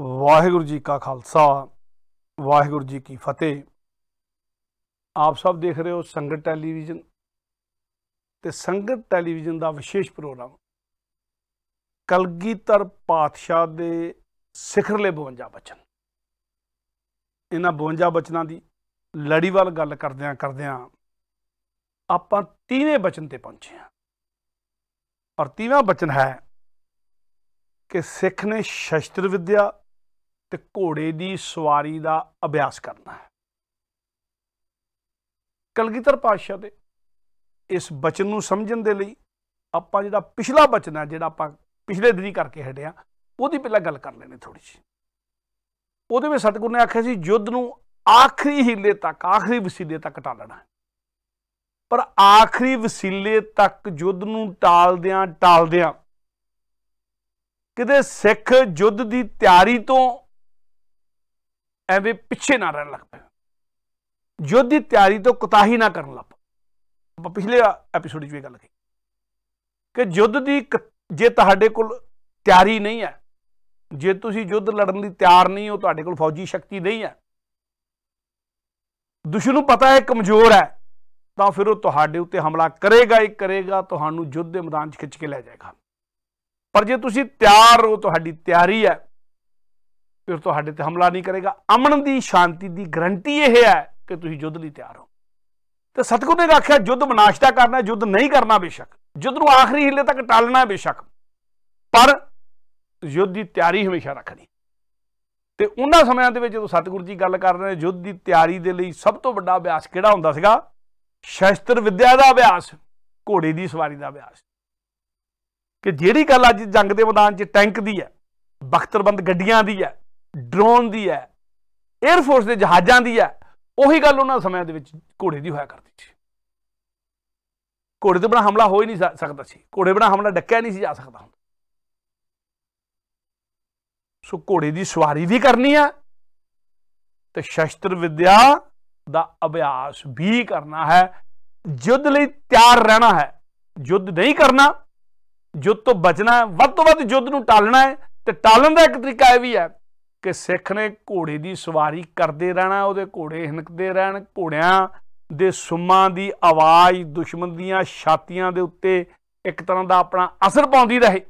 ਵਾਹਿਗੁਰੂ ਜੀ ਕਾ ਖਾਲਸਾ ਵਾਹਿਗੁਰੂ ਜੀ ਕੀ ਫਤਿਹ ਆਪ ਸਭ ਦੇਖ ਰਹੇ ਹੋ ਸੰਗਤ ਟੈਲੀਵਿਜ਼ਨ ਤੇ ਸੰਗਤ ਟੈਲੀਵਿਜ਼ਨ ਦਾ ਵਿਸ਼ੇਸ਼ ਪ੍ਰੋਗਰਾਮ ਕਲਗੀਧਰ ਪਾਤਸ਼ਾਹ ਦੇ ਸਿਖਰਲੇ 52 ਬਚਨ ਇਹਨਾਂ 52 ਬਚਨਾਂ ਦੀ ਲੜੀਵਾਲ ਗੱਲ ਕਰਦਿਆਂ ਕਰਦਿਆਂ ਆਪਾਂ 30ਵੇਂ ਬਚਨ ਤੇ ਪਹੁੰਚੇ ਹਾਂ ਔਰ 30ਵਾਂ ਬਚਨ ਹੈ ਕਿ ਸਿੱਖ ਨੇ ਸ਼ਸਤਰ ਵਿਦਿਆ ਤੇ ਘੋੜੇ ਦੀ ਸਵਾਰੀ ਦਾ ਅਭਿਆਸ ਕਰਨਾ ਹੈ ਕਲਗੀਧਰ ਪਾਤਸ਼ਾਹ ਦੇ ਇਸ ਬਚਨ ਨੂੰ ਸਮਝਣ ਦੇ ਲਈ ਆਪਾਂ ਜਿਹੜਾ ਪਿਛਲਾ ਬਚਨ ਹੈ ਜਿਹੜਾ ਆਪਾਂ ਪਿਛਲੇ ਦਿਨੀ ਕਰਕੇ ਹਟਿਆ ਉਹਦੀ ਪਹਿਲਾਂ ਗੱਲ ਕਰ ਲੈਣੇ ਥੋੜੀ ਜੀ ਉਹਦੇ ਵਿੱਚ ਸਤਿਗੁਰ ਨੇ ਆਖਿਆ ਸੀ ਯੁੱਧ ਨੂੰ ਆਖਰੀ ਹੀਲੇ ਤੱਕ ਆਖਰੀ ਵਸੀਲੇ ਤੱਕ ਟਾਲਣਾ ਪਰ ਆਖਰੀ ਵਸੀਲੇ ਤੱਕ ਯੁੱਧ ਨੂੰ ਟਾਲਦਿਆਂ ਟਾਲਦਿਆਂ ਕਿਤੇ ਸਿੱਖ ਯੁੱਧ ਦੀ ਤਿਆਰੀ ਤੋਂ ਐਵੇਂ ਪਿੱਛੇ ਨਾ ਰਹਿਣ ਲੱਗ ਪਏ ਯੁੱਧ ਦੀ ਤਿਆਰੀ ਤੋਂ ਕੁਤਾਹੀ ਨਾ ਕਰਨ ਲੱਗ ਆਪਾਂ ਪਿਛਲੇ ਐਪੀਸੋਡ 'ਚ ਵੀ ਗੱਲ ਕਹੀ ਕਿ ਯੁੱਧ ਦੀ ਜੇ ਤੁਹਾਡੇ ਕੋਲ ਤਿਆਰੀ ਨਹੀਂ ਹੈ ਜੇ ਤੁਸੀਂ ਯੁੱਧ ਲੜਨ ਲਈ ਤਿਆਰ ਨਹੀਂ ਹੋ ਤੁਹਾਡੇ ਕੋਲ ਫੌਜੀ ਸ਼ਕਤੀ ਨਹੀਂ ਹੈ ਦੁਸ਼ਮਣ ਨੂੰ ਪਤਾ ਹੈ ਕਮਜ਼ੋਰ ਹੈ ਤਾਂ ਫਿਰ ਉਹ ਤੁਹਾਡੇ ਉੱਤੇ ਹਮਲਾ ਕਰੇਗਾ ਹੀ ਕਰੇਗਾ ਤੁਹਾਨੂੰ ਯੁੱਧ ਦੇ ਮੈਦਾਨ 'ਚ ਖਿੱਚ ਕੇ ਲੈ ਜਾਏਗਾ ਪਰ ਜੇ ਤੁਸੀਂ ਤਿਆਰ ਹੋ ਤੁਹਾਡੀ ਤਿਆਰੀ ਹੈ ਫਿਰ ਤੁਹਾਡੇ ਤੇ ਹਮਲਾ ਨਹੀਂ ਕਰੇਗਾ ਅਮਨ ਦੀ ਸ਼ਾਂਤੀ ਦੀ ਗਰੰਟੀ ਇਹ ਹੈ ਕਿ ਤੁਸੀਂ ਯੁੱਧ ਲਈ ਤਿਆਰ ਹੋ ਤੇ ਸਤਗੁਰ ਨੇ ਆਖਿਆ ਯੁੱਧ ਮਨਾਸ਼ਤਾ ਕਰਨਾ ਯੁੱਧ ਨਹੀਂ ਕਰਨਾ ਬੇਸ਼ੱਕ ਯੁੱਧ ਨੂੰ ਆਖਰੀ ਹਿੱਲੇ ਤੱਕ ਟਾਲਣਾ ਬੇਸ਼ੱਕ ਪਰ ਯੁੱਧ ਦੀ ਤਿਆਰੀ ਹਮੇਸ਼ਾ ਰੱਖਣੀ ਤੇ ਉਹਨਾਂ ਸਮਿਆਂ ਦੇ ਵਿੱਚ ਜਦੋਂ ਸਤਗੁਰ ਜੀ ਗੱਲ ਕਰ ਰਹੇ ਨੇ ਯੁੱਧ ਦੀ ਤਿਆਰੀ ਦੇ ਲਈ ਸਭ ਤੋਂ ਵੱਡਾ ਅਭਿਆਸ ਕਿਹੜਾ ਹੁੰਦਾ ਸੀਗਾ ਸ਼ਸਤਰ ਵਿਦਿਆ ਦਾ ਅਭਿਆਸ ਘੋੜੇ ਦੀ ਸਵਾਰੀ ਦਾ ਅਭਿਆਸ ਕਿ ਜਿਹੜੀ ਗੱਲ ਅੱਜ ਜੰਗ ਦੇ ਮੈਦਾਨ 'ਚ ਟੈਂਕ ਦੀ ਹੈ ਬਖਤਰਬੰਦ ਗੱਡੀਆਂ ਦੀ ਹੈ ਡਰੋਨ ਦੀ ਹੈ 에어 ਫੋਰਸ ਦੇ ਜਹਾਜ਼ਾਂ ਦੀ ਹੈ ਉਹੀ ਗੱਲ ਉਹਨਾਂ ਸਮਿਆਂ ਦੇ ਵਿੱਚ ਘੋੜੇ ਦੀ ਹੋਇਆ ਕਰਦੀ ਸੀ ਘੋੜੇ ਤੋਂ ਬਿਨਾ ਹਮਲਾ ਹੋ ਹੀ ਨਹੀਂ ਸਕਦਾ ਸੀ ਘੋੜੇ ਬਿਨਾ ਹਮਲਾ ਡੱਕਿਆ ਨਹੀਂ ਸੀ ਜਾ ਸਕਦਾ ਹੁੰਦਾ ਸੋ ਘੋੜੇ ਦੀ ਸਵਾਰੀ ਵੀ ਕਰਨੀ ਆ ਤੇ ਸ਼ਸਤਰ ਵਿਦਿਆ ਦਾ ਅਭਿਆਸ ਵੀ ਕਰਨਾ ਹੈ ਯੁੱਧ ਲਈ ਤਿਆਰ ਰਹਿਣਾ ਹੈ ਯੁੱਧ ਨਹੀਂ ਕਰਨਾ ਯੁੱਧ ਤੋਂ ਬਚਣਾ ਹੈ ਵੱਧ ਤੋਂ ਵੱਧ ਯੁੱਧ ਨੂੰ ਟਾਲਣਾ ਹੈ ਤੇ ਟਾਲਣ ਦਾ ਇੱਕ ਤਰੀਕਾ ਇਹ ਵੀ ਹੈ ਕਿ ਸਿੱਖ ਨੇ ਘੋੜੇ ਦੀ ਸਵਾਰੀ ਕਰਦੇ ਰਹਿਣਾ ਉਹਦੇ ਘੋੜੇ ਹਨਕਦੇ ਰਹਿਣ ਘੋੜਿਆਂ ਦੇ ਸੁਮਾਂ ਦੀ ਆਵਾਜ਼ ਦੁਸ਼ਮਣ ਦੀਆਂ ਛਾਤੀਆਂ ਦੇ ਉੱਤੇ ਇੱਕ ਤਰ੍ਹਾਂ ਦਾ ਆਪਣਾ ਅਸਰ ਪਾਉਂਦੀ ਰਹੇ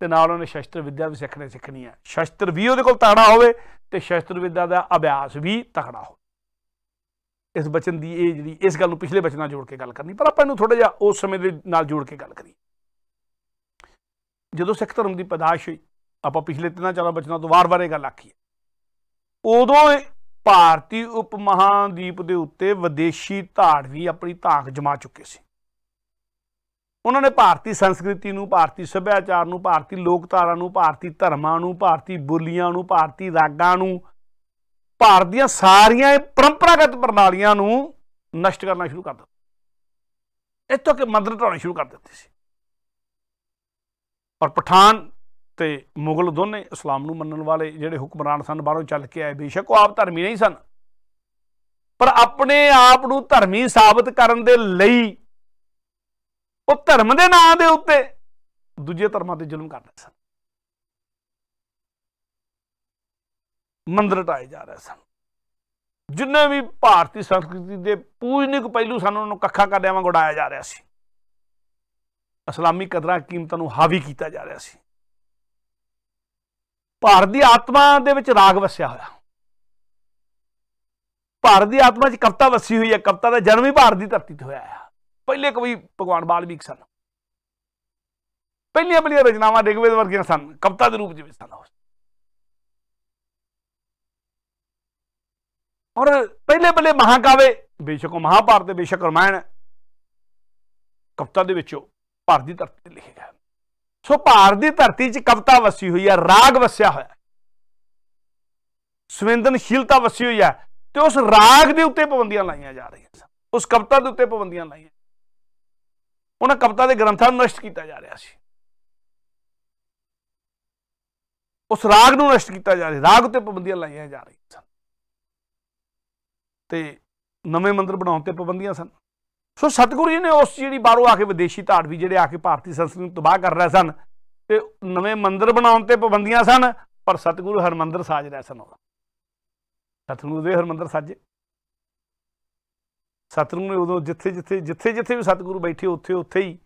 ਤੇ ਨਾਲ ਉਹਨੇ ਸ਼ਸਤਰ ਵਿੱਦਿਆ ਵੀ ਸਿੱਖਣੇ ਸਿੱਖਣੀ ਆ ਸ਼ਸਤਰ ਵੀ ਉਹਦੇ ਕੋਲ ਤਗੜਾ ਹੋਵੇ ਤੇ ਸ਼ਸਤਰ ਵਿੱਦਿਆ ਦਾ ਅਭਿਆਸ ਵੀ ਤਗੜਾ ਹੋਵੇ ਇਸ ਬਚਨ ਦੀ ਇਹ ਜਿਹੜੀ ਇਸ ਗੱਲ ਨੂੰ ਪਿਛਲੇ ਬਚਨਾਂ ਜੋੜ ਕੇ ਗੱਲ ਕਰਨੀ ਪਰ ਆਪਾਂ ਇਹਨੂੰ ਥੋੜਾ ਜਿਹਾ ਉਸ ਸਮੇਂ ਦੇ ਨਾਲ ਜੋੜ ਕੇ ਗੱਲ ਕਰੀਏ ਜਦੋਂ ਸਿੱਖ ਧਰਮ ਦੀ ਪਦਾਸ਼ ਹੋਈ ਆਪਾਂ ਪਿਛਲੇ ਤਿੰਨਾਂ ਚਾਰ ਬਚਨਾਂ ਤੋਂ ਵਾਰ-ਵਾਰ ਇਹ ਗੱਲ ਆਖੀ ਹੈ ਉਦੋਂ ਭਾਰਤੀ ਉਪ ਮਹਾਦੀਪ ਦੇ ਉੱਤੇ ਵਿਦੇਸ਼ੀ ਧਾੜ ਵੀ ਆਪਣੀ ਧਾਕ ਜਮਾ ਚੁੱਕੇ ਸੀ ਉਹਨਾਂ ਨੇ ਭਾਰਤੀ ਸੰਸਕ੍ਰਿਤੀ ਨੂੰ ਭਾਰਤੀ ਸੱਭਿਆਚਾਰ ਨੂੰ ਭਾਰਤੀ ਲੋਕਧਾਰਾ ਨੂੰ ਭਾਰਤੀ ਧਰਮਾਂ ਨੂੰ ਭਾਰਤੀ ਬੋਲੀਆਂ ਨੂੰ ਭਾਰਤੀ ਰਾਗਾਂ ਨੂੰ ਭਾਰਤ ਦੀਆਂ ਸਾਰੀਆਂ ਇਹ ਪਰੰਪਰਾਗਤ ਪ੍ਰਣਾਲੀਆਂ ਨੂੰ ਨਸ਼ਟ ਕਰਨਾ ਸ਼ੁਰੂ ਕਰ ਦਿੱਤਾ ਤੋਂ ਕਿ ਮੰਦਰ ਢਾਉਣੇ ਸ਼ੁਰੂ ਕਰ ਦਿੱਤੇ ਸੀ ਔਰ ਪਠਾਨ ਤੇ ਮੁਗਲ ਦੋਨੇ ਇਸਲਾਮ ਨੂੰ ਮੰਨਣ ਵਾਲੇ ਜਿਹੜੇ ਹੁਕਮਰਾਨ ਸਨ ਬਾਹਰੋਂ ਚੱਲ ਕੇ ਆਏ ਬੇਸ਼ੱਕ ਉਹ ਆਪ ਧਰਮੀ ਨਹੀਂ ਸਨ ਪਰ ਆਪਣੇ ਆਪ ਨੂੰ ਧਰਮੀ ਸਾਬਤ ਕਰਨ ਦੇ ਲਈ ਉਹ ਧਰਮ ਦੇ ਨਾਂ ਦੇ ਉੱਤੇ ਦੂਜੇ ਧਰਮਾਂ ਤੇ ਜ਼ੁਲਮ ਕਰਦੇ ਸਨ ਮੰਦਰ ਟਾਏ ਜਾ ਰਹੇ ਸਨ ਜਿੰਨੇ ਵੀ ਭਾਰਤੀ ਸੰਸਕ੍ਰਿਤੀ ਦੇ ਪੂਜਨਿਕ ਪਹਿਲੂ ਸਨ ਉਹਨਾਂ ਨੂੰ ਕੱਖਾ ਕਰਦੇ ਆਵਾਂ ਗੁੜਾਇਆ ਜਾ ਰਿਹਾ ਸੀ ਇਸਲਾਮੀ ਕਦਰਾਂ ਕੀਮਤਾਂ ਨੂੰ ਹਾਵੀ ਕੀਤਾ ਜਾ ਰਿਹਾ ਸੀ ਭਾਰਤ ਦੀ ਆਤਮਾ ਦੇ ਵਿੱਚ ਰਾਗ ਵਸਿਆ ਹੋਇਆ ਭਾਰਤ ਦੀ ਆਤਮਾ 'ਚ ਕਵਤਾ ਵਸੀ ਹੋਈ ਹੈ ਕਵਤਾ ਦਾ ਜਨਮ ਹੀ ਭਾਰਤ ਦੀ ਧਰਤੀ ਤੇ ਹੋਇਆ ਹੈ ਪਹਿਲੇ ਕਵੀ ਭਗਵਾਨ ਬਾਲਮੀਕ ਸਨ ਪਹਿਲੀਆਂ ਬਲੀਆਂ ਰਚਨਾਵਾਂ ਰਿਗਵੇਦ ਵਰਗੀਆਂ ਸਨ ਕਵਤਾ ਦੇ ਰੂਪ ਦੇ ਵਿੱਚ ਸਨ ਔਰ ਪਹਿਲੇ ਬਲੇ ਮਹਾਕਾਵੇ ਬੇਸ਼ੱਕ ਮਹਾਭਾਰਤ ਦੇ ਬੇਸ਼ੱਕ ਰਮਾਇਣ ਕਵਤਾ ਦੇ ਵਿੱਚੋਂ ਭਾਰਤ ਦੀ ਧਰਤੀ ਤੇ ਲਿਖੇ ਗਏ ਸੋ ਭਾਰਤ ਦੀ ਧਰਤੀ 'ਚ ਕਵਤਾ ਵਸੀ ਹੋਈ ਹੈ ਰਾਗ ਵਸਿਆ ਹੋਇਆ ਸੰਵੇਦਨਸ਼ੀਲਤਾ ਵਸੀ ਹੋਈ ਹੈ ਤੇ ਉਸ ਰਾਗ ਦੇ ਉੱਤੇ ਪਾਬੰਦੀਆਂ ਲਾਈਆਂ ਜਾ ਰਹੀਆਂ ਸਨ ਉਸ ਕਵਤਾ ਦੇ ਉੱਤੇ ਪਾਬੰਦੀਆਂ ਲਾਈਆਂ ਉਹਨਾਂ ਕਵਤਾ ਦੇ ਗ੍ਰੰਥਾਂ ਨੂੰ ਨਸ਼ਟ ਕੀਤਾ ਜਾ ਰਿਹਾ ਸੀ ਉਸ ਰਾਗ ਨੂੰ ਨਸ਼ਟ ਕੀਤਾ ਜਾ ਰਿਹਾ ਰਾਗ ਉੱਤੇ ਪਾਬੰਦੀਆਂ ਲਾਈਆਂ ਜਾ ਰਹੀਆਂ ਸਨ ਤੇ ਨਵੇਂ ਮੰਦਰ ਬਣਾਉਣ ਤੇ ਪਾਬੰਦੀਆਂ ਸਨ ਸੋ ਸਤਗੁਰੂ ਜੀ ਨੇ ਉਸ ਜਿਹੜੀ ਬਾਹਰੋਂ ਆ ਕੇ ਵਿਦੇਸ਼ੀ ਧਾੜ ਵੀ ਜਿਹੜੇ ਆ ਕੇ ਭਾਰਤੀ ਸੰਸਕ੍ਰਿਤੀ ਨੂੰ ਤਬਾਹ ਕਰ ਰਹੇ ਸਨ ਤੇ ਨਵੇਂ ਮੰਦਿਰ ਬਣਾਉਣ ਤੇ ਪਾਬੰਦੀਆਂ ਸਨ ਪਰ ਸਤਗੁਰੂ ਹਰਮੰਦਰ ਸਾਜ ਰਹੇ ਸਨ ਸਤਗੁਰੂ ਦੇ ਹਰਮੰਦਰ ਸਾਜੇ ਸਤਗੁਰੂ ਨੇ ਉਦੋਂ ਜਿੱਥੇ ਜਿੱਥੇ ਜਿੱਥੇ ਜਿੱਥੇ ਵੀ ਸਤਗੁਰੂ ਬੈਠੇ ਉੱਥੇ ਉੱਥੇ ਹੀ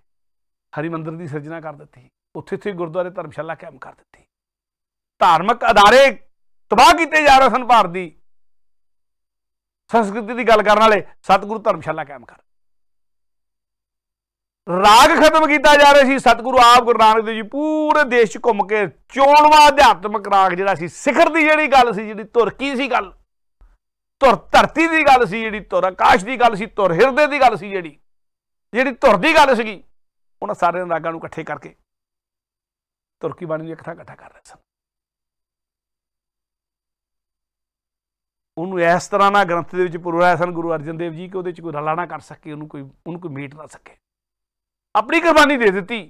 ਹਰੀ ਮੰਦਰ ਦੀ ਸਿਰਜਣਾ ਕਰ ਦਿੱਤੀ ਉੱਥੇ ਉੱਥੇ ਗੁਰਦੁਆਰੇ ਧਰਮਸ਼ਾਲਾ ਕਾਇਮ ਕਰ ਦਿੱਤੀ ਧਾਰਮਿਕ ਅਦਾਰੇ ਤਬਾਹ ਕੀਤੇ ਜਾ ਰਹੇ ਸਨ ਭਾਰਤ ਦੀ ਸੰਸਕ੍ਰਿਤੀ ਦੀ ਗੱਲ ਕਰਨ ਵਾਲੇ ਸਤਗੁਰੂ ਧਰਮਸ਼ਾਲਾ ਕਾਇਮ ਕਰ ਰਾਗ ਖਤਮ ਕੀਤਾ ਜਾ ਰਿਹਾ ਸੀ ਸਤਿਗੁਰੂ ਆਪ ਗੁਰੂ ਨਾਨਕ ਦੇਵ ਜੀ ਪੂਰੇ ਦੇਸ਼ 'ਚ ਘੁੰਮ ਕੇ ਚੋਣਵਾ ਅਧਿਆਤਮਕ ਰਾਗ ਜਿਹੜਾ ਸੀ ਸਿਖਰ ਦੀ ਜਿਹੜੀ ਗੱਲ ਸੀ ਜਿਹੜੀ ਧੁਰ ਕੀ ਸੀ ਗੱਲ ਧੁਰ ਧਰਤੀ ਦੀ ਗੱਲ ਸੀ ਜਿਹੜੀ ਧੁਰ ਆਕਾਸ਼ ਦੀ ਗੱਲ ਸੀ ਧੁਰ ਹਿਰਦੇ ਦੀ ਗੱਲ ਸੀ ਜਿਹੜੀ ਜਿਹੜੀ ਧੁਰ ਦੀ ਗੱਲ ਸੀਗੀ ਉਹਨਾਂ ਸਾਰੇ ਰਾਗਾਂ ਨੂੰ ਇਕੱਠੇ ਕਰਕੇ ਤੁਰਕੀ ਬਾਣੀ ਨੂੰ ਇਕੱਠਾ ਇਕੱਠਾ ਕਰ ਰਹੇ ਸਨ ਉਹਨੂੰ ਇਸ ਤਰ੍ਹਾਂ ਨਾਲ ਗ੍ਰੰਥ ਦੇ ਵਿੱਚ ਪੁਰਵਾਇਆ ਸਨ ਗੁਰੂ ਅਰਜਨ ਦੇਵ ਜੀ ਕਿ ਉਹਦੇ ਵਿੱਚ ਕੋਈ ਰਲਾਣਾ ਕਰ ਸਕੇ ਉਹਨੂੰ ਕੋਈ ਉਹਨੂੰ ਕੋਈ ਮੀਟ ਨਾ ਸਕੇ ਆਪਣੀ ਕੁਰਬਾਨੀ ਦੇ ਦਿੱਤੀ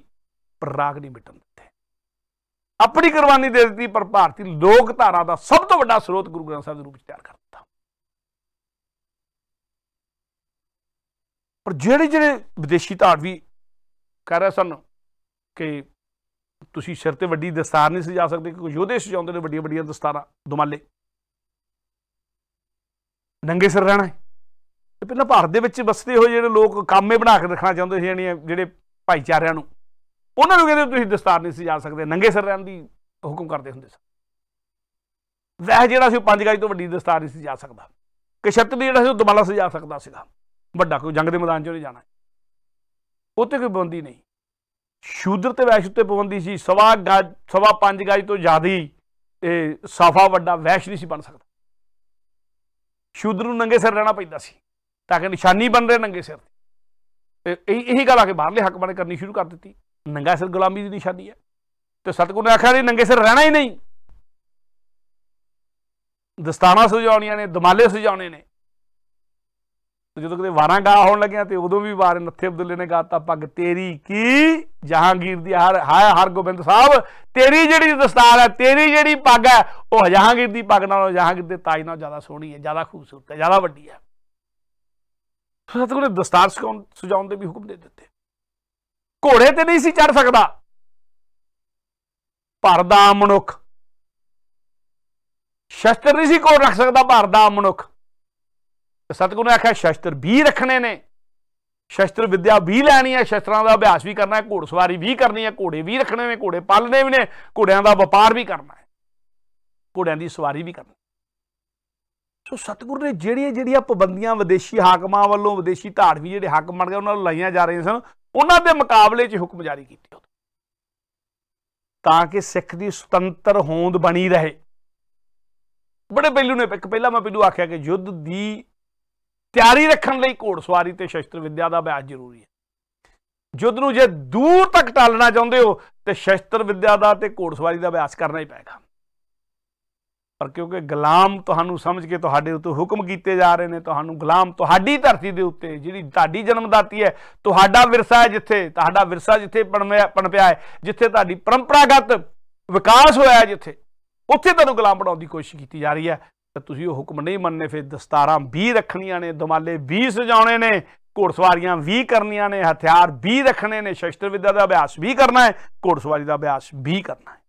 ਪਰ ਰਾਗ ਨਹੀਂ ਮਿਟਣ ਦਿੱਤੇ ਆਪਣੀ ਕੁਰਬਾਨੀ ਦੇ ਦਿੱਤੀ ਪਰ ਭਾਰਤੀ ਲੋਕ ਧਾਰਾ ਦਾ ਸਭ ਤੋਂ ਵੱਡਾ ਸਰੋਤ ਗੁਰੂ ਗ੍ਰੰਥ ਸਾਹਿਬ ਦੇ ਰੂਪ ਵਿੱਚ ਤਿਆਰ ਕਰ ਦਿੱਤਾ ਪਰ ਜਿਹੜੇ ਜਿਹੜੇ ਵਿਦੇਸ਼ੀ ਧਾੜਵੀ ਕਹ ਰਹੇ ਸਨ ਕਿ ਤੁਸੀਂ ਸਿਰ ਤੇ ਵੱਡੀ ਦਸਤਾਰ ਨਹੀਂ ਸਜਾ ਸਕਦੇ ਕਿਉਂਕਿ ਯੋਧੇ ਸਜਾਉਂਦੇ ਨੇ ਵੱਡੀਆਂ ਵੱਡੀਆਂ ਦਸਤਾਰਾਂ ਦੁਮਾਲੇ ਨੰਗੇ ਸਿਰ ਰਹਿਣਾ ਹੈ ਪਹਿਲਾਂ ਭਾਰਤ ਦੇ ਵਿੱਚ ਵਸਦੇ ਹੋਏ ਜਿਹੜੇ ਲੋਕ ਕਾਮੇ ਬਣਾ ਕੇ ਰੱਖਣਾ ਚਾਹੁੰਦੇ ਸੀ ਜਾਨੀ ਜਿਹੜੇ ਭਾਈਚਾਰਿਆਂ ਨੂੰ ਉਹਨਾਂ ਨੂੰ ਕਹਿੰਦੇ ਤੁਸੀਂ ਦਸਤਾਰ ਨਹੀਂ ਸਜਾ ਸਕਦੇ ਨੰਗੇ ਸਿਰ ਰਹਿਣ ਦੀ ਹੁਕਮ ਕਰਦੇ ਹੁੰਦੇ ਸਨ ਵਹਿ ਜਿਹੜਾ ਸੀ ਪੰਜ ਗਜ ਤੋਂ ਵੱਡੀ ਦਸਤਾਰ ਨਹੀਂ ਸਜਾ ਸਕਦਾ ਦੀ ਜਿਹੜਾ ਸੀ ਉਹ ਦਮਾਲਾ ਸਜਾ ਸਕਦਾ ਸੀਗਾ ਵੱਡਾ ਕੋਈ ਜੰਗ ਦੇ ਮੈਦਾਨ 'ਚ ਨਹੀਂ ਜਾਣਾ ਉੱਤੇ ਕੋਈ ਪਾਬੰਦੀ ਨਹੀਂ ਸ਼ੂਦਰ ਤੇ ਵੈਸ਼ ਉੱਤੇ ਪਾਬੰਦੀ ਸੀ ਸਵਾ ਗਜ ਸਵਾ ਪੰਜ ਗਜ ਤੋਂ ਜ਼ਿਆਦਾ ਹੀ ਇਹ ਸਾਫਾ ਵੱਡਾ ਵੈਸ਼ ਨਹੀਂ ਸੀ ਬਣ ਸਕਦਾ ਸ਼ੂਦਰ ਨੂੰ ਨੰਗੇ ਸਿਰ ਰਹਿਣਾ ਪੈਂਦਾ ਸੀ ਤਾਂ ਕਿ ਨਿਸ਼ਾਨੀ ਬਣ ਰਹੇ ਨੰਗੇ ਸਿਰ ਤੇ ਇਹ ਇਹੀ ਗੱਲ ਆ ਕੇ ਬਾਹਰਲੇ ਹੱਕ ਬਣੇ ਕਰਨੀ ਸ਼ੁਰੂ ਕਰ ਦਿੱਤੀ ਨੰਗਾ ਸਿਰ ਗੁਲਾਮੀ ਦੀ ਨਿਸ਼ਾਨੀ ਹੈ ਤੇ ਸਤਗੁਰ ਨੇ ਆਖਿਆ ਨਹੀਂ ਨੰਗੇ ਸਿਰ ਰਹਿਣਾ ਹੀ ਨਹੀਂ ਦਸਤਾਨਾ ਸਜਾਉਣੀਆਂ ਨੇ ਦਮਾਲੇ ਸਜਾਉਣੇ ਨੇ ਜਦੋਂ ਕਿਤੇ ਵਾਰਾਂ ਗਾ ਹੋਣ ਲੱਗਿਆ ਤੇ ਉਦੋਂ ਵੀ ਵਾਰ ਨੱਥੇ ਅਬਦੁੱਲੇ ਨੇ ਗਾਤਾ ਪੱਗ ਤੇਰੀ ਕੀ ਜਹਾਂਗੀਰ ਦੀ ਹਰ ਹਾ ਹਰ ਗੋਬਿੰਦ ਸਾਹਿਬ ਤੇਰੀ ਜਿਹੜੀ ਦਸਤਾਰ ਹੈ ਤੇਰੀ ਜਿਹੜੀ ਪੱਗ ਹੈ ਉਹ ਜਹਾਂਗੀਰ ਦੀ ਪੱਗ ਨਾਲੋਂ ਜਹਾਂਗੀਰ ਦੇ ਤਾਜ ਨਾਲੋਂ ਜ਼ਿਆਦਾ ਸੋਹਣੀ ਹੈ ਜ਼ਿਆਦਾ ਖੂਬਸੂਰਤ ਹੈ ਜ਼ਿਆਦਾ ਵੱਡੀ ਹੈ ਸਤਿਗੁਰੂ ਨੇ ਦਸਤਾਰ ਸਜਾਉਣ ਦੇ ਵੀ ਹੁਕਮ ਦੇ ਦਿੱਤੇ ਘੋੜੇ ਤੇ ਨਹੀਂ ਸੀ ਚੜ ਸਕਦਾ ਭਰ ਦਾ ਮਨੁੱਖ ਸ਼ਸਤਰ ਨਹੀਂ ਸੀ ਕੋਲ ਰੱਖ ਸਕਦਾ ਭਰ ਦਾ ਮਨੁੱਖ ਸਤਿਗੁਰੂ ਨੇ ਆਖਿਆ ਸ਼ਸਤਰ ਵੀ ਰੱਖਣੇ ਨੇ ਸ਼ਸਤਰ ਵਿਦਿਆ ਵੀ ਲੈਣੀ ਹੈ ਸ਼ਸਤਰਾਂ ਦਾ ਅਭਿਆਸ ਵੀ ਕਰਨਾ ਹੈ ਘੋੜਸਵਾਰੀ ਵੀ ਕਰਨੀ ਹੈ ਘੋੜੇ ਵੀ ਰੱਖਣੇ ਨੇ ਘੋੜੇ ਪਾਲਣੇ ਵੀ ਨੇ ਘੋੜਿਆਂ ਦਾ ਵਪਾਰ ਵੀ ਕਰਨਾ ਹੈ ਘੋੜਿਆਂ ਦੀ ਸਵਾਰੀ ਵੀ ਕਰਨੀ ਸੋ ਸਤਿਗੁਰ ਨੇ ਜਿਹੜੀਆਂ ਜਿਹੜੀਆਂ ਪਾਬੰਦੀਆਂ ਵਿਦੇਸ਼ੀ ਹਾਕਮਾਂ ਵੱਲੋਂ ਵਿਦੇਸ਼ੀ ਧਾੜਵੀ ਜਿਹੜੇ ਹੱਕ ਮੰਨ ਗਏ ਉਹਨਾਂ ਨੂੰ ਲਾਈਆਂ ਜਾ ਰਹੀਆਂ ਸਨ ਉਹਨਾਂ ਦੇ ਮੁਕਾਬਲੇ 'ਚ ਹੁਕਮ ਜਾਰੀ ਕੀਤੇ ਤਾਂ ਕਿ ਸਿੱਖ ਦੀ ਸੁਤੰਤਰ ਹੋਂਦ ਬਣੀ ਰਹੇ ਬੜੇ ਪਹਿਲੂ ਨੇ ਇੱਕ ਪਹਿਲਾਂ ਮੈਂ ਪਹਿਲੂ ਆਖਿਆ ਕਿ ਯੁੱਧ ਦੀ ਤਿਆਰੀ ਰੱਖਣ ਲਈ ਘੋੜਸਵਾਰੀ ਤੇ ਸ਼ਸਤਰ ਵਿੱਦਿਆ ਦਾ ਅਭਿਆਸ ਜ਼ਰੂਰੀ ਹੈ ਯੁੱਧ ਨੂੰ ਜੇ ਦੂਰ ਤੱਕ ਟਾਲਣਾ ਚਾਹੁੰਦੇ ਹੋ ਤੇ ਸ਼ਸਤਰ ਵਿੱਦਿਆ ਦਾ ਤੇ ਘੋੜਸਵਾਰੀ ਦਾ ਅਭਿਆਸ ਕਰਨਾ ਹੀ ਪਏਗਾ ਪਰ ਕਿਉਂਕਿ ਗੁਲਾਮ ਤੁਹਾਨੂੰ ਸਮਝ ਕੇ ਤੁਹਾਡੇ ਉੱਤੇ ਹੁਕਮ ਕੀਤੇ ਜਾ ਰਹੇ ਨੇ ਤੁਹਾਨੂੰ ਗੁਲਾਮ ਤੁਹਾਡੀ ਧਰਤੀ ਦੇ ਉੱਤੇ ਜਿਹੜੀ ਤੁਹਾਡੀ ਜਨਮਦਾਤੀ ਹੈ ਤੁਹਾਡਾ ਵਿਰਸਾ ਹੈ ਜਿੱਥੇ ਤੁਹਾਡਾ ਵਿਰਸਾ ਜਿੱਥੇ ਪਣਪਿਆ ਹੈ ਜਿੱਥੇ ਤੁਹਾਡੀ ਪਰੰਪਰਾਗਤ ਵਿਕਾਸ ਹੋਇਆ ਹੈ ਜਿੱਥੇ ਉੱਥੇ ਤੁਹਾਨੂੰ ਗੁਲਾਮ ਬਣਾਉਣ ਦੀ ਕੋਸ਼ਿਸ਼ ਕੀਤੀ ਜਾ ਰਹੀ ਹੈ ਤਾਂ ਤੁਸੀਂ ਉਹ ਹੁਕਮ ਨਹੀਂ ਮੰਨਨੇ ਫਿਰ ਦਸਤਾਰਾਂ 20 ਰੱਖਣੀਆਂ ਨੇ ਦਮਾਲੇ 20 ਸਜਾਉਣੇ ਨੇ ਘੋੜਸਵਾਰੀਆਂ 20 ਕਰਨੀਆਂ ਨੇ ਹਥਿਆਰ 20 ਰੱਖਣੇ ਨੇ ਸ਼ਸਤਰ ਵਿਦਿਆ ਦਾ ਅਭਿਆਸ 20 ਕਰਨਾ ਹੈ ਘੋੜਸਵਾਰੀ ਦਾ ਅਭਿਆਸ 20 ਕਰਨਾ ਹੈ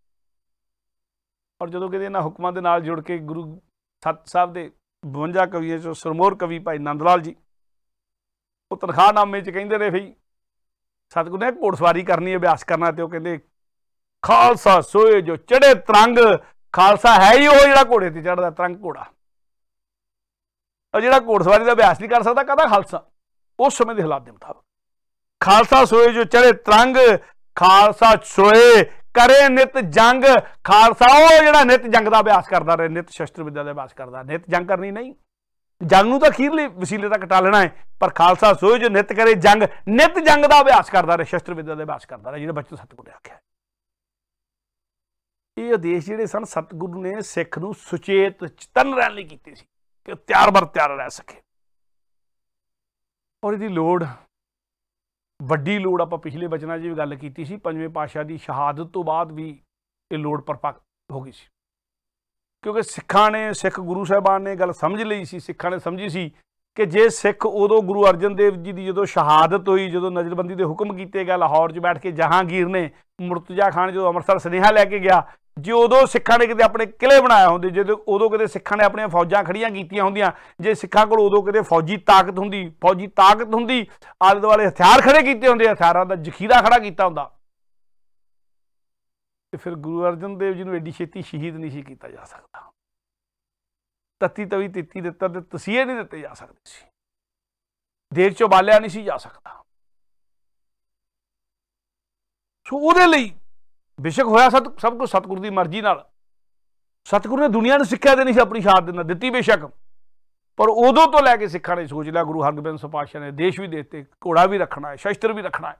ਔਰ ਜਦੋਂ ਕਿਤੇ ਇਹਨਾਂ ਹੁਕਮਾਂ ਦੇ ਨਾਲ ਜੁੜ ਕੇ ਗੁਰੂ ਸਤ ਸਾਹਿਬ ਦੇ 52 ਕਵੀਆਂ ਚੋਂ ਸਰਮੋਰ ਕਵੀ ਭਾਈ ਨੰਦ ਲਾਲ ਜੀ ਉਹ ਤਨਖਾਹਨਾਮੇ 'ਚ ਕਹਿੰਦੇ ਨੇ ਭਈ ਸਤਗੁਰ ਨੇ ਘੋੜਸਵਾਰੀ ਕਰਨੀ ਅਭਿਆਸ ਕਰਨਾ ਤੇ ਉਹ ਕਹਿੰਦੇ ਖਾਲਸਾ ਸੋਏ ਜੋ ਚੜੇ ਤਰੰਗ ਖਾਲਸਾ ਹੈ ਹੀ ਉਹ ਜਿਹੜਾ ਘੋੜੇ ਤੇ ਚੜਦਾ ਤਰੰਗ ਘੋੜਾ ਉਹ ਜਿਹੜਾ ਘੋੜਸਵਾਰੀ ਦਾ ਅਭਿਆਸ ਨਹੀਂ ਕਰ ਸਕਦਾ ਕਹਦਾ ਖਾਲਸਾ ਉਸ ਸਮੇਂ ਦੇ ਹਾਲਾਤ ਦੇ ਮੁਤਾਬਕ ਖਾਲਸਾ ਸੋਏ ਜੋ ਚੜੇ ਤਰੰਗ ਖਾਲਸਾ ਸੋਏ ਕਰੇ ਨਿਤ ਜੰਗ ਖਾਲਸਾ ਉਹ ਜਿਹੜਾ ਨਿਤ ਜੰਗ ਦਾ ਅਭਿਆਸ ਕਰਦਾ ਰਹੇ ਨਿਤ ਸ਼ਸਤਰ ਵਿਦਿਆ ਦਾ ਅਭਿਆਸ ਕਰਦਾ ਨਿਤ ਜੰਗ ਕਰਨੀ ਨਹੀਂ ਜੰਗ ਨੂੰ ਤਾਂ ਅਖੀਰਲੇ ਵਸੀਲੇ ਤੱਕ ਟਾਲਣਾ ਹੈ ਪਰ ਖਾਲਸਾ ਸੋਏ ਜੋ ਨਿਤ ਕਰੇ ਜੰਗ ਨਿਤ ਜੰਗ ਦਾ ਅਭਿਆਸ ਕਰਦਾ ਰਹੇ ਸ਼ਸਤਰ ਵਿਦਿਆ ਦਾ ਅਭਿਆਸ ਕਰਦਾ ਰਹੇ ਜਿਹਦੇ ਬਚਨ ਸਤਿਗੁਰੂ ਨੇ ਆਖਿਆ ਇਹ ਆਦੇਸ਼ ਜਿਹੜੇ ਸਨ ਸਤਿਗੁਰੂ ਨੇ ਸਿੱਖ ਨੂੰ ਸੁਚੇਤ ਚਤਨ ਰਹਿਣ ਲਈ ਕੀਤੇ ਸੀ ਕਿ ਤਿਆਰ ਬਰ ਤਿਆਰ ਰਹਿ ਸਕੇ ਔਰ ਇਹਦੀ ਲੋੜ ਵੱਡੀ ਲੋੜ ਆਪਾਂ ਪਿਛਲੇ ਬਚਨਾਂ 'ਚ ਵੀ ਗੱਲ ਕੀਤੀ ਸੀ ਪੰਜਵੇਂ ਪਾਸ਼ਾ ਦੀ ਸ਼ਹਾਦਤ ਤੋਂ ਬਾਅਦ ਵੀ ਇਹ ਲੋੜ ਪਰਪੱਕ ਹੋ ਗਈ ਸੀ ਕਿਉਂਕਿ ਸਿੱਖਾਂ ਨੇ ਸਿੱਖ ਗੁਰੂ ਸਾਹਿਬਾਨ ਨੇ ਗੱਲ ਸਮਝ ਲਈ ਸੀ ਸਿੱਖਾਂ ਨੇ ਸਮਝੀ ਸੀ ਕਿ ਜੇ ਸਿੱਖ ਉਦੋਂ ਗੁਰੂ ਅਰਜਨ ਦੇਵ ਜੀ ਦੀ ਜਦੋਂ ਸ਼ਹਾਦਤ ਹੋਈ ਜਦੋਂ ਨਜ਼ਰਬੰਦੀ ਦੇ ਹੁਕਮ ਕੀਤੇ ਗਏ ਲਾਹੌਰ 'ਚ ਬੈਠ ਕੇ ਜਹਾਂਗੀਰ ਨੇ ਮੁਰਤਜ਼ਾ ਖਾਨ ਜਦੋਂ ਅੰਮ੍ਰਿਤਸਰ ਸਨੇਹਾ ਲੈ ਕੇ ਗਿਆ ਜੇ ਉਦੋਂ ਸਿੱਖਾਂ ਨੇ ਕਿਤੇ ਆਪਣੇ ਕਿਲੇ ਬਣਾਏ ਹੁੰਦੇ ਜੇ ਉਦੋਂ ਕਿਤੇ ਸਿੱਖਾਂ ਨੇ ਆਪਣੀਆਂ ਫੌਜਾਂ ਖੜੀਆਂ ਕੀਤੀਆਂ ਹੁੰਦੀਆਂ ਜੇ ਸਿੱਖਾਂ ਕੋਲ ਉਦੋਂ ਕਿਤੇ ਫੌਜੀ ਤਾਕਤ ਹੁੰਦੀ ਫੌਜੀ ਤਾਕਤ ਹੁੰਦੀ ਆਲੇ ਦੁਆਲੇ ਹਥਿਆਰ ਖੜੇ ਕੀਤੇ ਹੁੰਦੇ ਹਥਿਆਰਾਂ ਦਾ ਜ਼ਖੀਰਾ ਖੜਾ ਕੀਤਾ ਹੁੰਦਾ ਤੇ ਫਿਰ ਗੁਰੂ ਅਰਜਨ ਦੇਵ ਜੀ ਨੂੰ ਐਡੀ ਛੇਤੀ ਸ਼ਹੀਦ ਨਹੀਂ ਸੀ ਕੀਤਾ ਜਾ ਸਕਦਾ ਤਤੀ ਤਵੀ ਤਿੱਤੀ ਦਿੱਤਾ ਤੇ ਤਸੀਹੇ ਨਹੀਂ ਦਿੱਤੇ ਜਾ ਸਕਦੇ ਸੀ ਦੇਰ ਚੋਂ ਬਾਲਿਆ ਨਹੀਂ ਸੀ ਜਾ ਸਕਦਾ ਸੋ ਉਹਦੇ ਲਈ ਬਿਸ਼ਕ ਹੋਇਆ ਸਤ ਸਭ ਕੁਝ ਸਤਗੁਰ ਦੀ ਮਰਜ਼ੀ ਨਾਲ ਸਤਗੁਰ ਨੇ ਦੁਨੀਆ ਨੂੰ ਸਿੱਖਿਆ ਦੇਣੀ ਸੀ ਆਪਣੀ ਸ਼ਹਾਦਤ ਦਿੰਦਾ ਦਿੱਤੀ ਬੇਸ਼ੱਕ ਪਰ ਉਦੋਂ ਤੋਂ ਲੈ ਕੇ ਸਿੱਖਾਂ ਨੇ ਸੋਚ ਲਿਆ ਗੁਰੂ ਹਰਗੋਬਿੰਦ ਸਾਹਿਬ ਪਾਸ਼ਾ ਨੇ ਦੇਸ਼ ਵੀ ਦੇਤੇ ਘੋੜਾ ਵੀ ਰੱਖਣਾ ਹੈ ਸ਼ਸਤਰ ਵੀ ਰੱਖਣਾ ਹੈ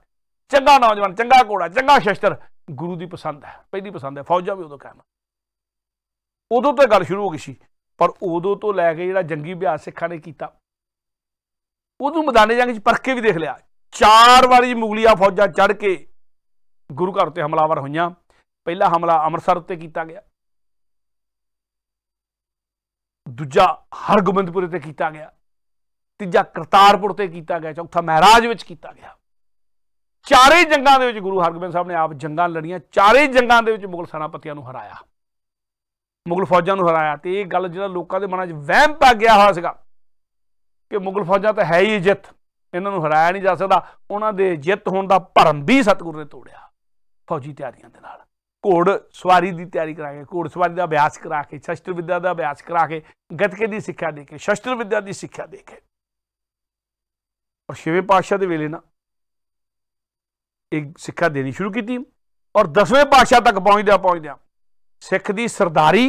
ਚੰਗਾ ਨੌਜਵਾਨ ਚੰਗਾ ਘੋੜਾ ਚੰਗਾ ਸ਼ਸਤਰ ਗੁਰੂ ਦੀ ਪਸੰਦ ਹੈ ਪਹਿਲੀ ਪਸੰਦ ਹੈ ਫੌਜਾਂ ਵੀ ਉਦੋਂ ਕਾਇਮ ਉਦੋਂ ਤੋਂ ਗੱਲ ਸ਼ੁਰੂ ਹੋ ਗਈ ਸੀ ਪਰ ਉਦੋਂ ਤੋਂ ਲੈ ਕੇ ਜਿਹੜਾ ਜੰਗੀ ਅਭਿਆਸ ਸਿੱਖਾਂ ਨੇ ਕੀਤਾ ਉਹਨੂੰ ਮੈਦਾਨੇ ਜੰਗ ਵਿੱਚ ਪਰਖ ਕੇ ਵੀ ਦੇਖ ਲਿਆ ਚਾਰ ਵਾਰੀ ਮੁਗਲੀਆ ਫੌਜਾਂ ਚੜ ਕੇ ਗੁਰੂ ਘਰ ਤੇ ਹਮਲਾਵਰ ਹੋਈਆਂ ਪਹਿਲਾ ਹਮਲਾ ਅੰਮ੍ਰਿਤਸਰ ਉੱਤੇ ਕੀਤਾ ਗਿਆ ਦੂਜਾ ਹਰਗੋਬਿੰਦਪੁਰ ਤੇ ਕੀਤਾ ਗਿਆ ਤੀਜਾ ਕਰਤਾਰਪੁਰ ਤੇ ਕੀਤਾ ਗਿਆ ਚੌਥਾ ਮਹਾਰਾਜ ਵਿੱਚ ਕੀਤਾ ਗਿਆ ਚਾਰੇ ਜੰਗਾਂ ਦੇ ਵਿੱਚ ਗੁਰੂ ਹਰਗੋਬਿੰਦ ਸਾਹਿਬ ਨੇ ਆਪ ਜੰਗਾਂ ਲੜੀਆਂ ਚਾਰੇ ਜੰਗਾਂ ਦੇ ਵਿੱਚ ਮੁਗਲ ਸੈਨਾਪਤੀਆਂ ਨੂੰ ਹਰਾਇਆ ਮੁਗਲ ਫੌਜਾਂ ਨੂੰ ਹਰਾਇਆ ਤੇ ਇਹ ਗੱਲ ਜਿਹੜਾ ਲੋਕਾਂ ਦੇ ਮਨਾਂ 'ਚ ਵਹਿਮ ਪਾ ਗਿਆ ਹੋਇਆ ਸੀਗਾ ਕਿ ਮੁਗਲ ਫੌਜਾਂ ਤਾਂ ਹੈ ਹੀ ਜਿੱਤ ਇਹਨਾਂ ਨੂੰ ਹਰਾਇਆ ਨਹੀਂ ਜਾ ਸਕਦਾ ਉਹਨਾਂ ਦੇ ਜਿੱਤ ਹੋਣ ਦਾ ਭਰਮ ਵੀ ਸਤਿਗੁਰੂ ਨੇ ਤੋੜਿਆ फौजी तैयारियों के नाल घोड़ सवारी की तैयारी करा के घोड़ सवारी का अभ्यास करा के शस्त्र विद्या का अभ्यास करा के गतके की सिक्ख्या देकर शस्त्र विद्या की सिक्ख्या दे और छेवे पातशाह के वेले ना एक सिक्ख्या देनी शुरू की और दसवें पातशाह तक पहुँचद पहुँचद सिख की सरदारी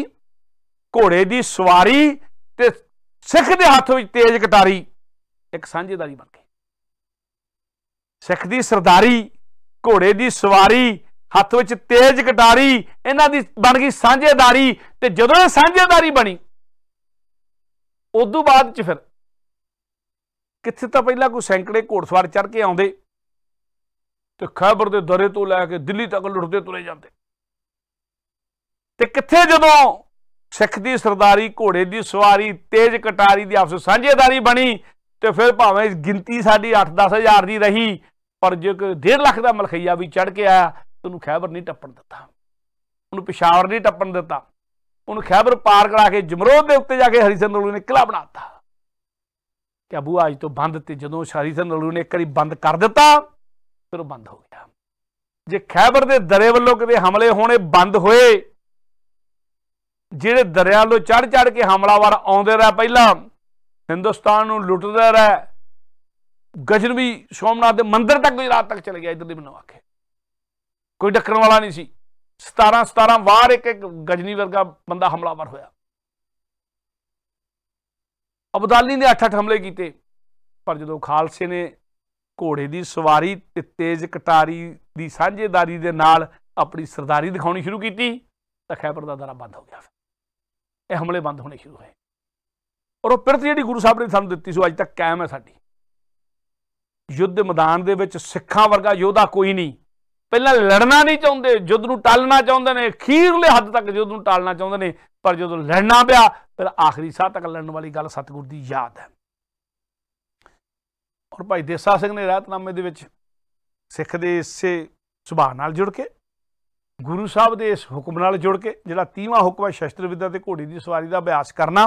घोड़े की सवारी तो सिख के हाथ में तेज कटारी एक साझेदारी बन गई सिख की सरदारी घोड़े की सवारी ਹੱਥ ਵਿੱਚ ਤੇਜ ਕਟਾਰੀ ਇਹਨਾਂ ਦੀ ਬਣ ਗਈ ਸਾਂਝੇਦਾਰੀ ਤੇ ਜਦੋਂ ਇਹ ਸਾਂਝੇਦਾਰੀ ਬਣੀ ਉਦੋਂ ਬਾਅਦ ਚ ਫਿਰ ਕਿੱਥੇ ਤਾਂ ਪਹਿਲਾਂ ਕੋਈ ਸੈਂਕੜੇ ਘੋੜਸਵਾਰ ਚੜ ਕੇ ਆਉਂਦੇ ਤੇ ਖੈਬਰ ਦੇ ਦਰੇ ਤੋਂ ਲੈ ਕੇ ਦਿੱਲੀ ਤੱਕ ਲੁੱਟਦੇ ਤੁਰੇ ਜਾਂਦੇ ਤੇ ਕਿੱਥੇ ਜਦੋਂ ਸਿੱਖ ਦੀ ਸਰਦਾਰੀ ਘੋੜੇ ਦੀ ਸਵਾਰੀ ਤੇਜ ਕਟਾਰੀ ਦੀ ਆਪਸ ਸਾਂਝੇਦਾਰੀ ਬਣੀ ਤੇ ਫਿਰ ਭਾਵੇਂ ਗਿਣਤੀ ਸਾਡੀ 8-10 ਹਜ਼ਾਰ ਦੀ ਰਹੀ ਪਰ ਜੇ 1.5 ਲੱਖ ਦਾ ਮਲਖਈਆ ਵੀ ਚੜ ਕੇ ਆਇਆ ਉਹਨੂੰ ਖੈਬਰ ਨਹੀਂ ਟੱਪਣ ਦਿੱਤਾ ਉਹਨੂੰ ਪਿਸ਼ਾਵਰ ਨਹੀਂ ਟੱਪਣ ਦਿੱਤਾ ਉਹਨੂੰ ਖੈਬਰ ਪਾਰ ਕਰਾ ਕੇ ਜਮਰੋਦ ਦੇ ਉੱਤੇ ਜਾ ਕੇ ਸਿੰਘ ਨਲੂ ਨੇ ਕਿਲਾ ਬਣਾਤਾ ਕਿ ਅਬੂ ਅੱਜ ਤੋਂ ਬੰਦ ਤੇ ਜਦੋਂ ਸਿੰਘ ਨਲੂ ਨੇ ਇੱਕ ਵਾਰੀ ਬੰਦ ਕਰ ਦਿੱਤਾ ਫਿਰ ਉਹ ਬੰਦ ਹੋ ਗਿਆ ਜੇ ਖੈਬਰ ਦੇ ਦਰੇ ਵੱਲੋਂ ਕਿਤੇ ਹਮਲੇ ਹੋਣੇ ਬੰਦ ਹੋਏ ਜਿਹੜੇ ਦਰਿਆ ਲੋ ਚੜ ਚੜ ਕੇ ਹਮਲਾਵਰ ਆਉਂਦੇ ਰਹਿ ਪਹਿਲਾਂ ਹਿੰਦੁਸਤਾਨ ਨੂੰ ਲੁੱਟਦੇ ਰਹਿ ਗਜਨਵੀ ਸੋਮਨਾਥ ਦੇ ਮੰਦਿਰ ਤੱਕ ਗੁਜਰਾਤ ਤੱਕ ਚਲੇ ਗਿਆ ਇਧਰ ਦੀ ਬਣਾ ਕੇ ਕੋਈ ਡੱਕਣ ਵਾਲਾ ਨਹੀਂ ਸੀ 17 17 ਵਾਰ ਇੱਕ ਇੱਕ ਗਜਨੀ ਵਰਗਾ ਬੰਦਾ ਹਮਲਾਵਰ ਹੋਇਆ ਅਬਦਾਲੀ ਨੇ 8-8 ਹਮਲੇ ਕੀਤੇ ਪਰ ਜਦੋਂ ਖਾਲਸੇ ਨੇ ਘੋੜੇ ਦੀ ਸਵਾਰੀ ਤੇ ਤੇਜ਼ ਕਟਾਰੀ ਦੀ ਸਾਂਝੇਦਾਰੀ ਦੇ ਨਾਲ ਆਪਣੀ ਸਰਦਾਰੀ ਦਿਖਾਉਣੀ ਸ਼ੁਰੂ ਕੀਤੀ ਤਾਂ ਖੈਬਰ ਦਾ ਦਰਾ ਬੰਦ ਹੋ ਗਿਆ ਇਹ ਹਮਲੇ ਬੰਦ ਹੋਣੇ ਸ਼ੁਰੂ ਹੋਏ ਔਰ ਉਹ ਪਿਰਤ ਜਿਹੜੀ ਗੁਰੂ ਸਾਹਿਬ ਨੇ ਸਾਨੂੰ ਦਿੱਤੀ ਸੋ ਅੱਜ ਤੱਕ ਕਾਇਮ ਹੈ ਸਾਡੀ ਯੁੱਧ ਮੈਦਾਨ ਦੇ ਵਿੱਚ ਸਿੱਖਾਂ ਵਰਗਾ ਯੋਧਾ ਕੋਈ ਨਹੀਂ ਪਹਿਲਾਂ ਲੜਨਾ ਨਹੀਂ ਚਾਹੁੰਦੇ ਜੁੱਧ ਨੂੰ ਟਾਲਣਾ ਚਾਹੁੰਦੇ ਨੇ ਅਖੀਰਲੇ ਹੱਦ ਤੱਕ ਜੁੱਧ ਨੂੰ ਟਾਲਣਾ ਚਾਹੁੰਦੇ ਨੇ ਪਰ ਜਦੋਂ ਲੜਨਾ ਪਿਆ ਫਿਰ ਆਖਰੀ ਸਾਹ ਤੱਕ ਲੜਨ ਵਾਲੀ ਗੱਲ ਸਤਿਗੁਰ ਦੀ ਯਾਦ ਹੈ ਔਰ ਭਾਈ ਦੇਸਾ ਸਿੰਘ ਨੇ ਰਾਤਨਾਮੇ ਦੇ ਵਿੱਚ ਸਿੱਖ ਦੇ ਇਸੇ ਸੁਭਾਅ ਨਾਲ ਜੁੜ ਕੇ ਗੁਰੂ ਸਾਹਿਬ ਦੇ ਇਸ ਹੁਕਮ ਨਾਲ ਜੁੜ ਕੇ ਜਿਹੜਾ 30ਵਾਂ ਹੁਕਮ ਹੈ ਸ਼ਸਤਰ ਵਿਦਿਆ ਤੇ ਘੋੜੀ ਦੀ ਸਵਾਰੀ ਦਾ ਅਭਿਆਸ ਕਰਨਾ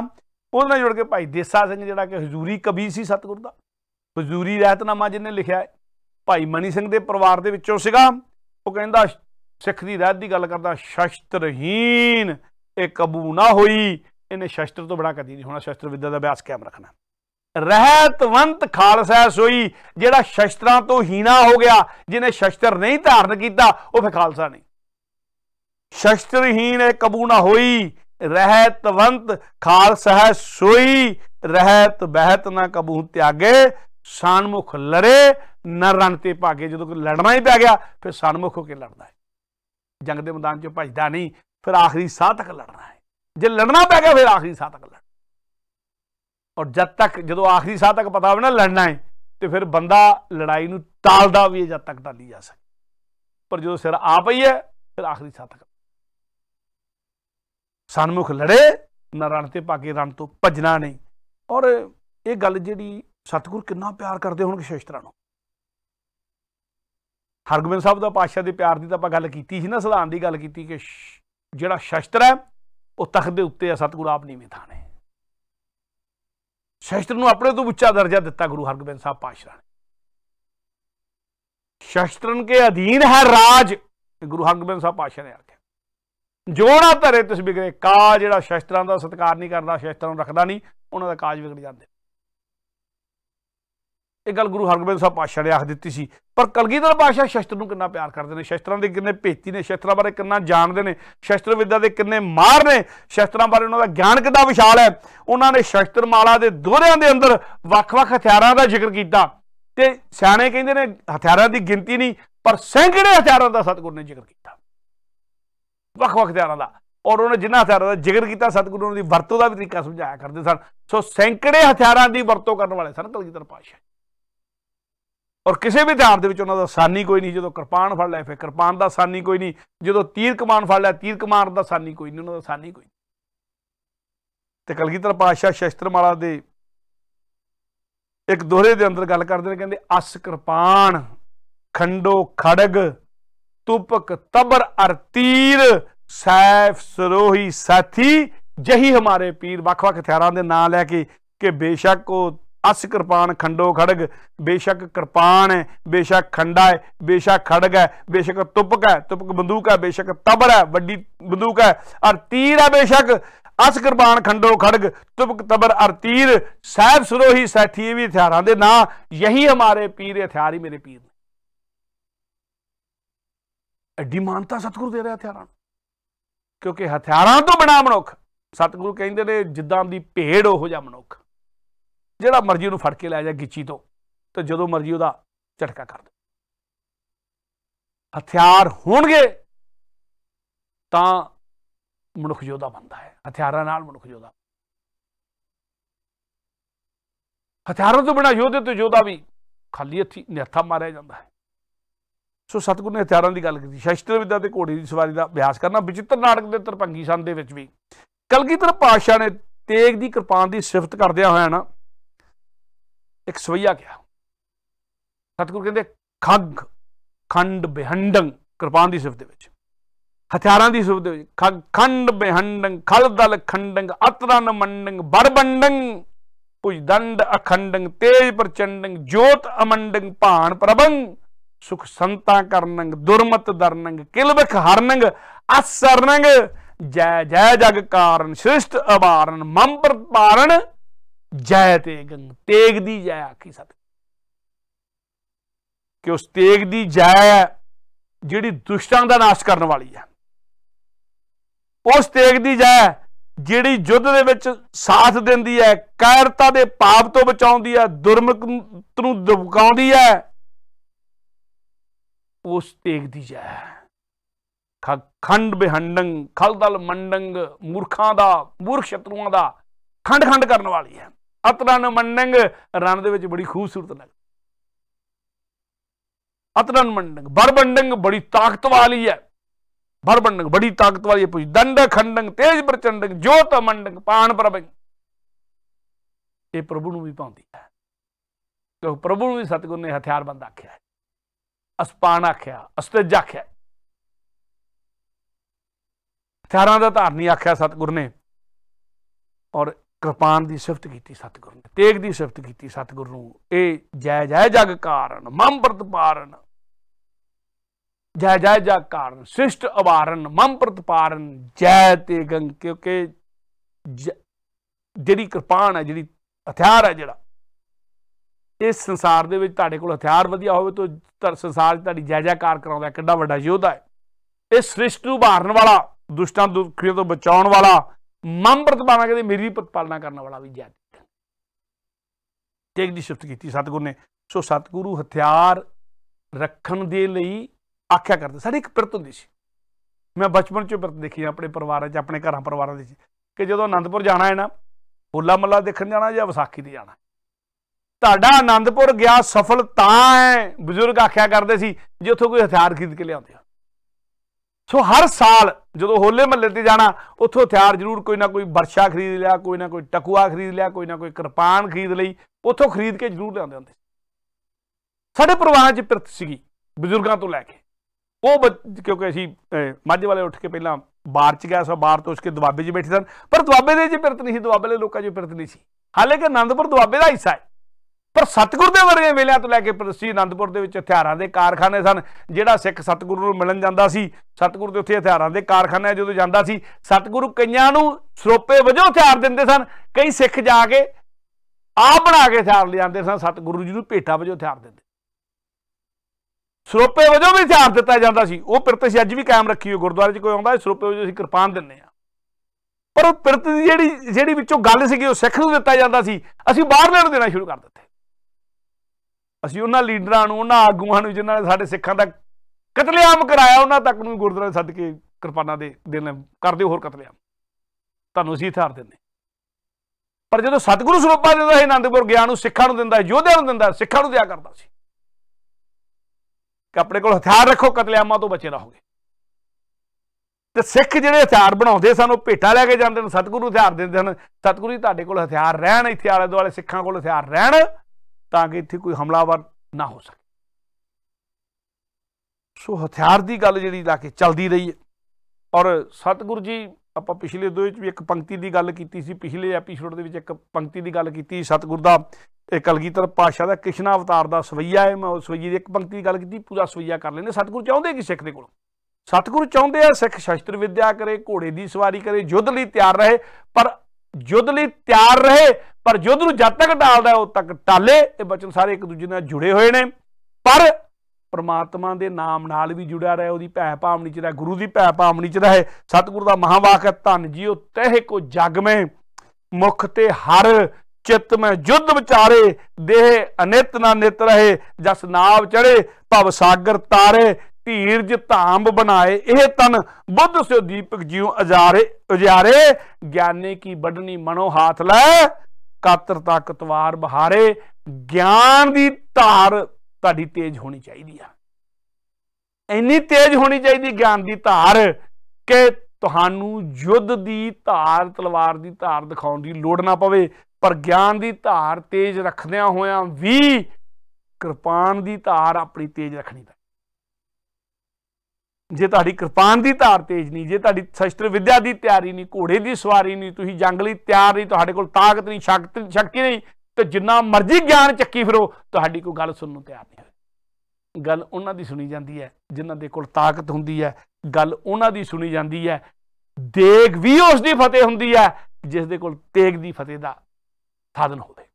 ਉਹਦੇ ਨਾਲ ਜੁੜ ਕੇ ਭਾਈ ਦੇਸਾ ਸਿੰਘ ਜਿਹੜਾ ਕਿ ਹਜ਼ੂਰੀ ਕਵੀ ਸੀ ਸਤਗੁਰ ਦਾ ਹਜ਼ੂਰੀ ਰਹਿਤਨਾਮਾ ਜਿਹਨੇ ਲਿਖਿਆ ਭਾਈ ਮਨੀ ਸਿੰਘ ਦੇ ਪਰਿਵਾਰ ਦੇ ਵਿੱਚੋਂ ਸੀਗਾ ਉਹ ਕਹਿੰਦਾ ਸਿੱਖ ਦੀ ਰਹਿਤ ਦੀ ਗੱਲ ਕਰਦਾ ਸ਼ਸਤਰਹੀਨ ਇਹ ਕਬੂ ਨਾ ਹੋਈ ਇਹਨੇ ਸ਼ਸਤਰ ਤੋਂ ਬੜਾ ਕਦੀ ਨਹੀਂ ਹੋਣਾ ਸ਼ਸਤਰ ਵਿੱਦਿਆ ਦਾ ਅਭਿਆਸ ਕਾਇਮ ਰੱਖਣਾ ਰਹਿਤਵੰਤ ਖਾਲਸਾ ਸੋਈ ਜਿਹੜਾ ਸ਼ਸਤਰਾਂ ਤੋਂ ਹੀਣਾ ਹੋ ਗਿਆ ਜਿਹਨੇ ਸ਼ਸਤਰ ਨਹੀਂ ਧਾਰਨ ਕੀਤਾ ਉਹ ਫਿਰ ਖਾਲਸਾ ਨਹੀਂ ਸ਼ਸਤਰਹੀਨ ਇਹ ਕਬੂ ਨਾ ਹੋਈ ਰਹਿਤਵੰਤ ਖਾਲਸਾ ਸੋਈ ਰਹਿਤ ਬਹਿਤ ਨਾ ਕਬੂ ਤਿਆਗੇ ਸਾਨਮੁਖ ਲੜੇ ਨਾ ਰਣ ਤੇ ਭਾਗੇ ਜਦੋਂ ਲੜਨਾ ਹੀ ਪੈ ਗਿਆ ਫਿਰ ਸਾਨਮੁਖ ਹੋ ਕੇ ਲੜਦਾ ਹੈ ਜੰਗ ਦੇ ਮੈਦਾਨ 'ਚ ਭਜਦਾ ਨਹੀਂ ਫਿਰ ਆਖਰੀ ਸਾਹ ਤੱਕ ਲੜਨਾ ਹੈ ਜੇ ਲੜਨਾ ਪੈ ਗਿਆ ਫਿਰ ਆਖਰੀ ਸਾਹ ਤੱਕ ਲੜਨਾ ਔਰ ਜਦ ਤੱਕ ਜਦੋਂ ਆਖਰੀ ਸਾਹ ਤੱਕ ਪਤਾ ਹੋਵੇ ਨਾ ਲੜਨਾ ਹੈ ਤੇ ਫਿਰ ਬੰਦਾ ਲੜਾਈ ਨੂੰ ਟਾਲਦਾ ਵੀ ਹੈ ਜਦ ਤੱਕ ਟਾਲੀ ਜਾ ਸਕੇ ਪਰ ਜਦੋਂ ਸਿਰ ਆ ਪਈ ਹੈ ਫਿਰ ਆਖਰੀ ਸਾਹ ਤੱਕ ਸਾਨਮੁਖ ਲੜੇ ਨਾ ਰਣ ਤੇ ਭਾਗੇ ਰਣ ਤੋਂ ਭਜਣਾ ਨਹੀਂ ਔਰ ਇਹ ਗੱਲ ਜਿਹੜੀ ਸਤਿਗੁਰ ਕਿੰਨਾ ਪਿਆਰ ਕਰਦੇ ਹੋਣਗੇ ਸ਼ਸਤਰਾਂ ਨੂੰ ਹਰਗੋਬਿੰਦ ਸਾਹਿਬ ਦਾ ਪਾਤਸ਼ਾਹ ਦੇ ਪਿਆਰ ਦੀ ਤਾਂ ਆਪਾਂ ਗੱਲ ਕੀਤੀ ਸੀ ਨਾ ਸਲਾਨ ਦੀ ਗੱਲ ਕੀਤੀ ਕਿ ਜਿਹੜਾ ਸ਼ਸਤਰ ਹੈ ਉਹ ਤਖਤ ਦੇ ਉੱਤੇ ਹੈ ਸਤਿਗੁਰ ਆਪ ਨੀਵੇਂ ਥਾਣੇ ਸ਼ਸਤਰ ਨੂੰ ਆਪਣੇ ਤੋਂ ਉੱਚਾ ਦਰਜਾ ਦਿੱਤਾ ਗੁਰੂ ਹਰਗੋਬਿੰਦ ਸਾਹਿਬ ਪਾਤਸ਼ਾਹ ਨੇ ਸ਼ਸਤਰਨ ਕੇ ਅਧੀਨ ਹੈ ਰਾਜ ਗੁਰੂ ਹਰਗੋਬਿੰਦ ਸਾਹਿਬ ਪਾਤਸ਼ਾਹ ਨੇ ਆਖਿਆ ਜੋੜਾ ਧਰੇ ਤੁਸੀਂ ਵਿਗਰੇ ਕਾ ਜਿਹੜਾ ਸ਼ਸਤਰਾਂ ਦਾ ਸਤਕਾਰ ਨਹੀਂ ਕਰਦਾ ਸ਼ਸਤਰਾਂ ਨੂੰ ਰੱਖਦਾ ਨਹੀਂ ਉਹਨਾਂ ਦਾ ਕਾਜ ਵਿਗੜ ਜਾਂਦੇ ਇਹ ਗੱਲ ਗੁਰੂ ਹਰਗੋਬਿੰਦ ਸਾਹਿਬ ਪਾਸ਼ਾ ਨੇ ਆਖ ਦਿੱਤੀ ਸੀ ਪਰ ਕਲਗੀਧਰ ਪਾਸ਼ਾ ਸ਼ਸਤਰ ਨੂੰ ਕਿੰਨਾ ਪਿਆਰ ਕਰਦੇ ਨੇ ਸ਼ਸਤਰਾਂ ਦੇ ਕਿੰਨੇ ਭੇਤੀ ਨੇ ਸ਼ਸਤਰਾਂ ਬਾਰੇ ਕਿੰਨਾ ਜਾਣਦੇ ਨੇ ਸ਼ਸਤਰ ਵਿੱਦਿਆ ਦੇ ਕਿੰਨੇ ਮਾਰ ਨੇ ਸ਼ਸਤਰਾਂ ਬਾਰੇ ਉਹਨਾਂ ਦਾ ਗਿਆਨ ਕਿੰਨਾ ਵਿਸ਼ਾਲ ਹੈ ਉਹਨਾਂ ਨੇ ਸ਼ਸਤਰ ਮਾਲਾ ਦੇ ਦੋਹਰਿਆਂ ਦੇ ਅੰਦਰ ਵੱਖ-ਵੱਖ ਹਥਿਆਰਾਂ ਦਾ ਜ਼ਿਕਰ ਕੀਤਾ ਤੇ ਸਿਆਣੇ ਕਹਿੰਦੇ ਨੇ ਹਥਿਆਰਾਂ ਦੀ ਗਿਣਤੀ ਨਹੀਂ ਪਰ ਸੈਂਕੜੇ ਹਥਿਆਰਾਂ ਦਾ ਸਤਗੁਰ ਨੇ ਜ਼ਿਕਰ ਕੀਤਾ ਵੱਖ-ਵੱਖ ਹਥਿਆਰਾਂ ਦਾ ਔਰ ਉਹਨੇ ਜਿੰਨਾ ਹਥਿਆਰਾਂ ਦਾ ਜ਼ਿਕਰ ਕੀਤਾ ਸਤਗੁਰੂ ਉਹਨਾਂ ਦੀ ਵਰਤੋਂ ਦਾ ਵੀ ਤਰੀਕਾ ਸਮਝਾਇਆ ਕਰਦੇ ਸਨ ਸੋ ਸੈਂਕੜੇ ਹਥਿਆਰਾਂ ਦੀ ਵਰਤੋਂ ਕਰਨ ਵਾਲੇ ਸਨ ਕਲਗੀਧਰ ਪਾਸ਼ਾ ਔਰ ਕਿਸੇ ਵੀ ਧਿਆਨ ਦੇ ਵਿੱਚ ਉਹਨਾਂ ਦਾ ਸਾਨੀ ਕੋਈ ਨਹੀਂ ਜਦੋਂ ਕਿਰਪਾਨ ਫੜ ਲੈ ਫੇ ਕਿਰਪਾਨ ਦਾ ਸਾਨੀ ਕੋਈ ਨਹੀਂ ਜਦੋਂ ਤੀਰ ਕਮਾਨ ਫੜ ਲੈ ਤੀਰ ਕਮਾਨ ਦਾ ਸਾਨੀ ਕੋਈ ਨਹੀਂ ਉਹਨਾਂ ਦਾ ਸਾਨੀ ਕੋਈ ਤੇ ਕਲਗੀਧਰ ਪਾਸ਼ਾ ਸ਼ਸਤਰਮਾਲਾ ਦੇ ਇੱਕ ਦੋਹਰੇ ਦੇ ਅੰਦਰ ਗੱਲ ਕਰਦੇ ਨੇ ਕਹਿੰਦੇ ਅਸ ਕਿਰਪਾਨ ਖੰਡੋ ਖੜਗ ਤੁਪਕ ਤਬਰ ਅਰ ਤੀਰ ਸੈਫ ਸਰੋਹੀ ਸਾਥੀ ਜਹੀ ਹਮਾਰੇ ਪੀਰ ਵੱਖ-ਵੱਖ ਹਥਿਆਰਾਂ ਦੇ ਨਾਂ ਲੈ ਕੇ ਕਿ ਬੇਸ਼ੱਕ ਉਹ ਅਸ ਕਿਰਪਾਨ ਖੰਡੋ ਖੜਗ ਬੇਸ਼ੱਕ ਕਿਰਪਾਨ ਹੈ ਬੇਸ਼ੱਕ ਖੰਡਾ ਹੈ ਬੇਸ਼ੱਕ ਖੜਗ ਹੈ ਬੇਸ਼ੱਕ ਤੁਪਕ ਹੈ ਤੁਪਕ ਬੰਦੂਕ ਹੈ ਬੇਸ਼ੱਕ ਤਬਰ ਹੈ ਵੱਡੀ ਬੰਦੂਕ ਹੈ ਔਰ ਤੀਰ ਹੈ ਬੇਸ਼ੱਕ ਅਸ ਕਿਰਪਾਨ ਖੰਡੋ ਖੜਗ ਤੁਪਕ ਤਬਰ ਔਰ ਤੀਰ ਸਾਹਿਬ ਸਰੋਹੀ ਸਾਥੀ ਵੀ ਹਥਿਆਰਾਂ ਦੇ ਨਾਂ ਯਹੀ ਹਮਾਰੇ ਪੀਰ ਹਥਿਆਰ ਹੀ ਮੇਰੇ ਪੀਰ ਨੇ ਐਡੀ ਮਾਨਤਾ ਸਤਿਗੁਰੂ ਦੇ ਰਿਹਾ ਹਥਿਆਰਾਂ ਕਿਉਂਕਿ ਹਥਿਆਰਾਂ ਤੋਂ ਬਣਾ ਮਨੁੱਖ ਸਤਿਗੁਰੂ ਕਹਿੰਦੇ ਨੇ ਜਿੱਦਾਂ ਦੀ ਭੇਡ ਉਹ ਜਾ ਮਨੁੱਖ ਜਿਹੜਾ ਮਰਜ਼ੀ ਉਹਨੂੰ ਫੜ ਕੇ ਲੈ ਜਾ ਗਿੱਚੀ ਤੋਂ ਤੇ ਜਦੋਂ ਮਰਜ਼ੀ ਉਹਦਾ ਝਟਕਾ ਕਰ ਦੇ ਹਥਿਆਰ ਹੋਣਗੇ ਤਾਂ ਮਨੁੱਖ ਯੋਧਾ ਬੰਦਾ ਹੈ ਹਥਿਆਰਾਂ ਨਾਲ ਮਨੁੱਖ ਯੋਧਾ ਹਥਿਆਰਾਂ ਤੋਂ ਬਿਨਾ ਯੋਧੇ ਤੋਂ ਯੋਧਾ ਵੀ ਖਾਲੀ ਹੱਥੀ ਨਿਹੱਥਾ ਮਾਰਿਆ ਜਾਂਦਾ ਹੈ ਸੋ ਸਤਗੁਰ ਨੇ ਹਥਿਆਰਾਂ ਦੀ ਗੱਲ ਕੀਤੀ ਸ਼ਸਤਰ ਵਿਦਿਆ ਤੇ ਘੋੜੀ ਦੀ ਸਵਾਰੀ ਦਾ ਅਭਿਆਸ ਕਰਨਾ ਵਿਚਿੱਤਰ ਨਾਟਕ ਦੇ ਤਰਪੰਗੀ ਸੰਦ ਦੇ ਵਿੱਚ ਵੀ ਕਲਗੀਧਰ ਪਾਸ਼ਾ ਨੇ ਤੇਗ ਦੀ ਕਿਰਪਾਨ ਦੀ ਸਿਫਤ ਕਰਦਿਆ ਹੋਇਆ ਨਾ ਇੱਕ ਸਵਈਆ ਗਿਆ ਸਤਿਗੁਰ ਕਹਿੰਦੇ ਖੱਗ ਖੰਡ ਬਿਹੰਡੰ ਕਿਰਪਾਨ ਦੀ ਸਿਫਤ ਦੇ ਵਿੱਚ ਹਥਿਆਰਾਂ ਦੀ ਸਿਫਤ ਦੇ ਵਿੱਚ ਖੱਗ ਖੰਡ ਬਿਹੰਡੰ ਖਲਦਲ ਖੰਡੰ ਅਤਰਨ ਮੰਡੰ ਬਰਬੰਡੰ ਦੰਡ ਅਖੰਡੰ ਤੇਜ ਪ੍ਰਚੰਡੰ ਜੋਤ ਅਮੰਡੰ ਭਾਣ ਪ੍ਰਭੰ ਸੁਖ ਸੰਤਾ ਕਰਨੰ ਦੁਰਮਤ ਦਰਨੰ ਕਿਲਬਖ ਹਰਨੰ ਅਸਰਨੰ ਜੈ ਜੈ ਜਗ ਕਾਰਨ ਸ੍ਰਿਸ਼ਟ ਅਬਾਰਨ ਮੰਪਰ ਪਾਰਨ ਜੈ ਗੰਗ ਤੇਗ ਦੀ ਜੈ ਆਖੀ ਸਤ ਕਿ ਉਸ ਤੇਗ ਦੀ ਜੈ ਜਿਹੜੀ ਦੁਸ਼ਟਾਂ ਦਾ ਨਾਸ਼ ਕਰਨ ਵਾਲੀ ਹੈ ਉਸ ਤੇਗ ਦੀ ਜੈ ਜਿਹੜੀ ਯੁੱਧ ਦੇ ਵਿੱਚ ਸਾਥ ਦਿੰਦੀ ਹੈ ਕਾਇਰਤਾ ਦੇ ਪਾਪ ਤੋਂ ਬਚਾਉਂਦੀ ਹੈ ਦੁਰਮਤ ਨੂੰ ਦਬਕਾਉਂਦੀ ਹੈ ਉਸ ਤੇਗ ਦੀ ਜੈ ਖੰਡ ਬਿਹੰਡੰ ਖਲਦਲ ਮੰਡੰਗ ਮੂਰਖਾਂ ਦਾ ਮੂਰਖ ਸ਼ਤਰੂਆਂ ਦਾ ਖੰਡ ਖੰਡ ਕਰਨ ਵਾਲੀ ਹੈ अतरन मंडंग रण बड़ी खूबसूरत लग अतरन मंडंग बरबंडंग बड़ी ताकत वाली है बरबंडंग बड़ी ताकत वाली है पूछ दंड खंडंग तेज प्रचंडंग ज्योत मंडंग पाण प्रभंग यह प्रभु भी पाती है क्यों तो प्रभु भी सतगुर ने हथियार बंद आख्या है असपान आख्या अस्तेज आख्या हथियार का धार नहीं आख्या सतगुर ने और ਕਿਰਪਾਨ ਦੀ ਸਿਫਤ ਕੀਤੀ ਸਤਿਗੁਰੂ ਨੇ ਤੇਗ ਦੀ ਸਿਫਤ ਕੀਤੀ ਸਤਿਗੁਰੂ ਨੂੰ ਇਹ ਜੈ ਜੈ ਜਗ ਕਾਰਨ ਮਮ ਪਾਰਨ ਜੈ ਜੈ ਜਗ ਕਾਰਨ ਸਿਸ਼ਟ ਅਵਾਰਨ ਮਮ ਪਾਰਨ ਜੈ ਤੇਗੰ ਕਿਉਂਕਿ ਜਿਹੜੀ ਕਿਰਪਾਨ ਹੈ ਜਿਹੜੀ ਹਥਿਆਰ ਹੈ ਜਿਹੜਾ ਇਸ ਸੰਸਾਰ ਦੇ ਵਿੱਚ ਤੁਹਾਡੇ ਕੋਲ ਹਥਿਆਰ ਵਧੀਆ ਹੋਵੇ ਤਾਂ ਤਰ ਸੰਸਾਰ ਤੁਹਾਡੀ ਜੈ ਜੈਕਾਰ ਕਰਾਉਂਦਾ ਕਿੰਨਾ ਵੱਡਾ ਯੋਧਾ ਹੈ ਇਹ ਸ੍ਰਿਸ਼ਟ ਨੂੰ ਭਾਰਨ ਵਾਲਾ ਦੁਸ਼ਟਾਂ ਦੁਖੀਆਂ ਤੋਂ ਬਚਾਉਣ ਵਾਲਾ ਮਮ ਪਾਣਾ ਕਹਿੰਦੇ ਮੇਰੀ ਪ੍ਰਤਪਾਲਨਾ ਕਰਨ ਵਾਲਾ ਵੀ ਜੈ ਟੇਕ ਦੀ ਸ਼ਿਫਤ ਕੀਤੀ ਸਤਗੁਰ ਨੇ ਸੋ ਸਤਗੁਰੂ ਹਥਿਆਰ ਰੱਖਣ ਦੇ ਲਈ ਆਖਿਆ ਕਰਦੇ ਸਾਡੀ ਇੱਕ ਪਰਤ ਹੁੰਦੀ ਸੀ ਮੈਂ ਬਚਪਨ ਚ ਪਰਤ ਦੇਖੀ ਆਪਣੇ ਪਰਿਵਾਰਾਂ ਚ ਆਪਣੇ ਘਰਾਂ ਪਰਿਵਾਰਾਂ ਦੇ ਕਿ ਜਦੋਂ ਆਨੰਦਪੁਰ ਜਾਣਾ ਹੈ ਨਾ ਹੋਲਾ ਮੱਲਾ ਦੇਖਣ ਜਾਣਾ ਜਾਂ ਵਿਸਾਖੀ ਤੇ ਜਾਣਾ ਤੁਹਾਡਾ ਆਨੰਦਪੁਰ ਗਿਆ ਸਫਲ ਤਾਂ ਹੈ ਬਜ਼ੁਰਗ ਆਖਿਆ ਕਰਦੇ ਸੀ ਜੇ ਉੱਥੋਂ ਕੋਈ ਹਥਿਆਰ ਖਰੀਦ ਕੇ ਲਿਆਉਂਦੇ ਆ ਸੋ ਹਰ ਸਾਲ ਜਦੋਂ ਹੋਲੇ ਮਹੱਲੇ ਤੇ ਜਾਣਾ ਉੱਥੋਂ ਹਥਿਆਰ ਜ਼ਰੂਰ ਕੋਈ ਨਾ ਕੋਈ ਵਰਸ਼ਾ ਖਰੀਦ ਲਿਆ ਕੋਈ ਨਾ ਕੋਈ ਟਕੂਆ ਖਰੀਦ ਲਿਆ ਕੋਈ ਨਾ ਕੋਈ ਕਿਰਪਾਨ ਖਰੀਦ ਲਈ ਉੱਥੋਂ ਖਰੀਦ ਕੇ ਜ਼ਰੂਰ ਲਿਆਉਂਦੇ ਹੁੰਦੇ ਸਾਡੇ ਪਰਿਵਾਰਾਂ 'ਚ ਪਿਰਤ ਸੀਗੀ ਬਜ਼ੁਰਗਾਂ ਤੋਂ ਲੈ ਕੇ ਉਹ ਕਿਉਂਕਿ ਅਸੀਂ ਮਾਝੇ ਵਾਲੇ ਉੱਠ ਕੇ ਪਹਿਲਾਂ ਬਾਰ 'ਚ ਗਿਆ ਸੋ ਬਾਰ ਤੋਂ ਉਸ ਕੇ ਦੁਆਬੇ 'ਚ ਬੈਠੇ ਸਨ ਪਰ ਦੁਆਬੇ ਦੇ 'ਚ ਪਿਰਤ ਨਹੀਂ ਸੀ ਦੁਆਬੇ ਵਾਲੇ ਲੋਕਾਂ 'ਚ ਪਿਰਤ ਨਹੀਂ ਸੀ ਹਾਲੇ ਕਿ ਆਨੰਦਪੁਰ ਦੁਆਬੇ ਦਾ ਹਿੱਸਾ ਹੈ ਪਰ ਸਤਗੁਰੂ ਦੇ ਵਰਗੇ ਵੇਲਿਆਂ ਤੋਂ ਲੈ ਕੇ ਪ੍ਰਸਿੱਧ ਅਨੰਦਪੁਰ ਦੇ ਵਿੱਚ ਹਥਿਆਰਾਂ ਦੇ ਕਾਰਖਾਨੇ ਸਨ ਜਿਹੜਾ ਸਿੱਖ ਸਤਗੁਰੂ ਨੂੰ ਮਿਲਣ ਜਾਂਦਾ ਸੀ ਸਤਗੁਰੂ ਦੇ ਉੱਥੇ ਹਥਿਆਰਾਂ ਦੇ ਕਾਰਖਾਨੇ ਜਦੋਂ ਜਾਂਦਾ ਸੀ ਸਤਗੁਰੂ ਕਈਆਂ ਨੂੰ ਸਰੋਪੇ ਵਜੋਂ ਹਥਿਆਰ ਦਿੰਦੇ ਸਨ ਕਈ ਸਿੱਖ ਜਾ ਕੇ ਆਪ ਬਣਾ ਕੇ ਹਥਿਆਰ ਲਿਆਉਂਦੇ ਸਨ ਸਤਗੁਰੂ ਜੀ ਨੂੰ ਭੇਟਾ ਵਜੋਂ ਹਥਿਆਰ ਦਿੰਦੇ ਸਰੋਪੇ ਵਜੋਂ ਵੀ ਹਥਿਆਰ ਦਿੱਤਾ ਜਾਂਦਾ ਸੀ ਉਹ ਪਿਰਤ ਅੱਜ ਵੀ ਕਾਇਮ ਰੱਖੀ ਹੋਈ ਗੁਰਦੁਆਰੇ 'ਚ ਕੋਈ ਆਉਂਦਾ ਸਰੋਪੇ ਵਜੋਂ ਅਸੀਂ ਕਿਰਪਾਨ ਦਿੰਨੇ ਆ ਪਰ ਉਹ ਪਿਰਤ ਦੀ ਜਿਹੜੀ ਜਿਹੜੀ ਵਿੱਚੋਂ ਗੱਲ ਸੀਗੀ ਉਹ ਸਿੱਖ ਨੂੰ ਦਿੱਤਾ ਜਾਂਦਾ ਸੀ ਅਸੀਂ ਬਾਹਰ ਲੈਣ ਦੇਣਾ ਸ਼ੁਰੂ ਕਰ ਦਿੱਤੇ ਅਸੀਂ ਉਹਨਾਂ ਲੀਡਰਾਂ ਨੂੰ ਉਹਨਾਂ ਆਗੂਆਂ ਨੂੰ ਜਿਨ੍ਹਾਂ ਨੇ ਸਾਡੇ ਸਿੱਖਾਂ ਦਾ ਕਤਲੇਆਮ ਕਰਾਇਆ ਉਹਨਾਂ ਤੱਕ ਨੂੰ ਗੁਰਦੁਆਰੇ ਸੱਦ ਕੇ ਕਿਰਪਾਨਾਂ ਦੇ ਦੇਣ ਕਰਦੇ ਹੋਰ ਕਤਲੇਆਮ ਤੁਹਾਨੂੰ ਅਸੀਂ ਹਥਿਆਰ ਦਿੰਦੇ ਪਰ ਜਦੋਂ ਸਤਿਗੁਰੂ ਸਰੂਪਾ ਦਿੰਦਾ ਸੀ ਆਨੰਦਪੁਰ ਗਿਆਨ ਨੂੰ ਸਿੱਖਾਂ ਨੂੰ ਦਿੰਦਾ ਯੋਧਿਆਂ ਨੂੰ ਦਿੰਦਾ ਸਿੱਖਾਂ ਨੂੰ ਦਿਆ ਕਰਦਾ ਸੀ ਕਿ ਆਪਣੇ ਕੋਲ ਹਥਿਆਰ ਰੱਖੋ ਕਤਲੇਆਮਾਂ ਤੋਂ ਬਚੇ ਰਹੋਗੇ ਤੇ ਸਿੱਖ ਜਿਹੜੇ ਹਥਿਆਰ ਬਣਾਉਂਦੇ ਸਨ ਉਹ ਭੇਟਾ ਲੈ ਕੇ ਜਾਂਦੇ ਨੇ ਸਤਿਗੁਰੂ ਹਥਿਆਰ ਦਿੰਦੇ ਹਨ ਸਤਿਗੁਰੂ ਜੀ ਤੁਹਾਡੇ ਕੋਲ ਹਥਿਆਰ ਰਹਿਣ ਇੱਥੇ ਆਲੇ ਦੁਆਲੇ ਸਿੱਖਾਂ ਕੋਲ ਹਥਿਆਰ ਰਹਿਣ ਤਾਂ ਕਿ ਇੱਥੇ ਕੋਈ ਹਮਲਾਵਰ ਨਾ ਹੋ ਸਕੇ ਸੋ ਹਥਿਆਰ ਦੀ ਗੱਲ ਜਿਹੜੀ ਲਾ ਕੇ ਚੱਲਦੀ ਰਹੀ ਹੈ ਔਰ ਸਤਿਗੁਰੂ ਜੀ ਆਪਾਂ ਪਿਛਲੇ ਦੋ ਵਿੱਚ ਵੀ ਇੱਕ ਪੰਕਤੀ ਦੀ ਗੱਲ ਕੀਤੀ ਸੀ ਪਿਛਲੇ ਐਪੀਸੋਡ ਦੇ ਵਿੱਚ ਇੱਕ ਪੰਕਤੀ ਦੀ ਗੱਲ ਕੀਤੀ ਸਤਿਗੁਰ ਦਾ ਇਹ ਕਲਗੀਧਰ ਪਾਸ਼ਾ ਦਾ ਕ੍ਰਿਸ਼ਨ ਅਵਤਾਰ ਦਾ ਸਵਈਆ ਹੈ ਮੈਂ ਉਸ ਸਵਈਏ ਦੀ ਇੱਕ ਪੰਕਤੀ ਦੀ ਗੱਲ ਕੀਤੀ ਪੂਰਾ ਸਵਈਆ ਕਰ ਲੈਂਦੇ ਸਤਿਗੁਰ ਚਾਹੁੰਦੇ ਕਿ ਸਿੱਖ ਦੇ ਕੋਲ ਸਤਿਗੁਰ ਚਾਹੁੰਦੇ ਆ ਸਿੱਖ ਸ਼ਸਤਰ ਵਿਦਿਆ ਕਰੇ ਘੋੜੇ ਦੀ ਸਵਾਰੀ ਕਰੇ ਯੁੱਧ ਲਈ ਤਿਆਰ ਰਹੇ ਪਰ ਯੁੱਧ ਲਈ ਤਿਆਰ ਰਹੇ ਪਰ ਯੁੱਧ ਨੂੰ ਜਦ ਤੱਕ ਟਾਲਦਾ ਉਹ ਤੱਕ ਟਾਲੇ ਤੇ ਬਚਨ ਸਾਰੇ ਇੱਕ ਦੂਜੇ ਨਾਲ ਜੁੜੇ ਹੋਏ ਨੇ ਪਰ ਪਰਮਾਤਮਾ ਦੇ ਨਾਮ ਨਾਲ ਵੀ ਜੁੜਿਆ ਰਹੇ ਉਹਦੀ ਭੈ ਭਾਵਨੀ ਚ ਰਹੇ ਗੁਰੂ ਦੀ ਭੈ ਭਾਵਨੀ ਚ ਰਹੇ ਸਤਿਗੁਰ ਦਾ ਮਹਾਵਾਕ ਹੈ ਧੰਨ ਜੀਉ ਤਹਿ ਕੋ ਜਗ ਮੈਂ ਮੁਖ ਤੇ ਹਰ ਚਿੱਤ ਮੈਂ ਜੁੱਧ ਵਿਚਾਰੇ ਦੇਹ ਅਨਿਤ ਨਾ ਨਿਤ ਰਹੇ ਜਸ ਨਾਵ ਚੜੇ ਭਵ ਸਾਗਰ ਤਾਰੇ ਧੀਰਜ ਧਾਮ ਬਣਾਏ ਇਹ ਤਨ ਬੁੱਧ ਸਿਓ ਦੀਪਕ ਜਿਉ ਅਜਾਰੇ ਉਜਾਰੇ ਗਿਆਨੇ ਕੀ ਬੜਨੀ ਮਨੋ ਹਾਥ ਲੈ ਕਾਤਰ ਤਾਕਤਵਾਰ ਬਹਾਰੇ ਗਿਆਨ ਦੀ ਧਾਰ ਤੁਹਾਡੀ ਤੇਜ਼ ਹੋਣੀ ਚਾਹੀਦੀ ਆ ਇੰਨੀ ਤੇਜ਼ ਹੋਣੀ ਚਾਹੀਦੀ ਗਿਆਨ ਦੀ ਧਾਰ ਕਿ ਤੁਹਾਨੂੰ ਯੁੱਧ ਦੀ ਧਾਰ ਤਲਵਾਰ ਦੀ ਧਾਰ ਦਿਖਾਉਣ ਦੀ ਲੋੜ ਨਾ ਪਵੇ ਪਰ ਗਿਆਨ ਦੀ ਧਾਰ ਤੇਜ਼ ਰੱਖਦਿਆਂ ਹੋਇਆਂ ਵੀ ਕਿਰਪਾਨ ਦੀ ਧਾਰ ਆਪਣੀ ਤੇਜ਼ ਰੱਖਣੀ ਜੇ ਤੁਹਾਡੀ ਕਿਰਪਾਨ ਦੀ ਧਾਰ ਤੇਜ਼ ਨਹੀਂ ਜੇ ਤੁਹਾਡੀ ਸ਼ਸਤਰ ਵਿਦਿਆ ਦੀ ਤਿਆਰੀ ਨਹੀਂ ਘੋੜੇ ਦੀ ਸਵਾਰੀ ਨਹੀਂ ਤੁਸੀਂ ਜੰਗ ਲਈ ਤਿਆਰ ਨਹੀਂ ਤੁਹਾਡੇ ਕੋਲ ਤਾਕਤ ਨਹੀਂ ਸ਼ਕਤੀ ਸ਼ਕਤੀ ਨਹੀਂ ਤੇ ਜਿੰਨਾ ਮਰਜ਼ੀ ਗਿਆਨ ਚੱਕੀ ਫਿਰੋ ਤੁਹਾਡੀ ਕੋਈ ਗੱਲ ਸੁਣਨ ਨੂੰ ਤਿਆਰ ਨਹੀਂ ਗੱਲ ਉਹਨਾਂ ਦੀ ਸੁਣੀ ਜਾਂਦੀ ਹੈ ਜਿਨ੍ਹਾਂ ਦੇ ਕੋਲ ਤਾਕਤ ਹੁੰਦੀ ਹੈ ਗੱਲ ਉਹਨਾਂ ਦੀ ਸੁਣੀ ਜਾਂਦੀ ਹੈ ਦੇਗ ਵੀ ਉਸ ਦੀ ਫਤਿਹ ਹੁੰਦੀ ਹੈ ਜਿਸ ਦੇ ਕੋਲ ਤੇਗ ਦੀ ਫਤਿਹ ਦਾ ਸਾਧਨ ਹੋਵੇ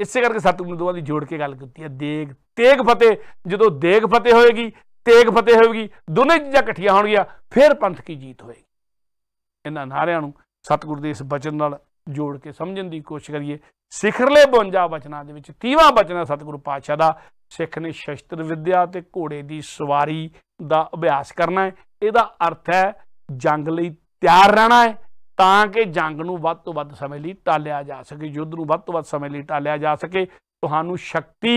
ਇਸੇ ਕਰਕੇ ਸਤਿਗੁਰੂ ਦੋਵਾਂ ਦੀ ਜੋੜ ਕੇ ਗੱਲ ਕੀਤੀ ਹੈ ਦੇਗ ਤੇਗ ਫਤਿਹ ਜਦੋਂ ਦੇਗ ਫਤਿਹ ਹੋਏਗੀ ਤੇਗ ਫਤਿਹ ਹੋਵੇਗੀ ਦੋਨੇ ਚੀਜ਼ਾਂ ਇਕੱਠੀਆਂ ਹੋਣਗੀਆਂ ਫਿਰ ਪੰਥ ਕੀ ਜੀਤ ਹੋਏਗੀ ਇਹਨਾਂ ਨਾਰਿਆਂ ਨੂੰ ਸਤਿਗੁਰ ਦੇ ਇਸ ਬਚਨ ਨਾਲ ਜੋੜ ਕੇ ਸਮਝਣ ਦੀ ਕੋਸ਼ਿਸ਼ ਕਰੀਏ ਸਿਖਰਲੇ 52 ਬਚਨਾਂ ਦੇ ਵਿੱਚ 30ਵਾਂ ਬਚਨ ਸਤਿਗੁਰੂ ਪਾਤਸ਼ਾਹ ਦਾ ਸਿੱਖ ਨੇ ਸ਼ਸਤਰ ਵਿਦਿਆ ਤੇ ਘੋੜੇ ਦੀ ਸਵਾਰੀ ਦਾ ਅਭਿਆਸ ਕਰਨਾ ਹੈ ਇਹਦਾ ਅਰਥ ਹੈ ਜੰਗ ਲਈ ਤਿਆਰ ਰਹਿਣਾ ਹੈ ਤਾਂ ਕਿ ਜੰਗ ਨੂੰ ਵੱਧ ਤੋਂ ਵੱਧ ਸਮੇਂ ਲਈ ਟਾਲਿਆ ਜਾ ਸਕੇ ਯੁੱਧ ਨੂੰ ਵੱਧ ਤੋਂ ਵੱਧ ਸਮੇਂ ਲਈ ਟਾਲਿਆ ਜਾ ਸਕੇ ਤੁਹਾਨੂੰ ਸ਼ਕਤੀ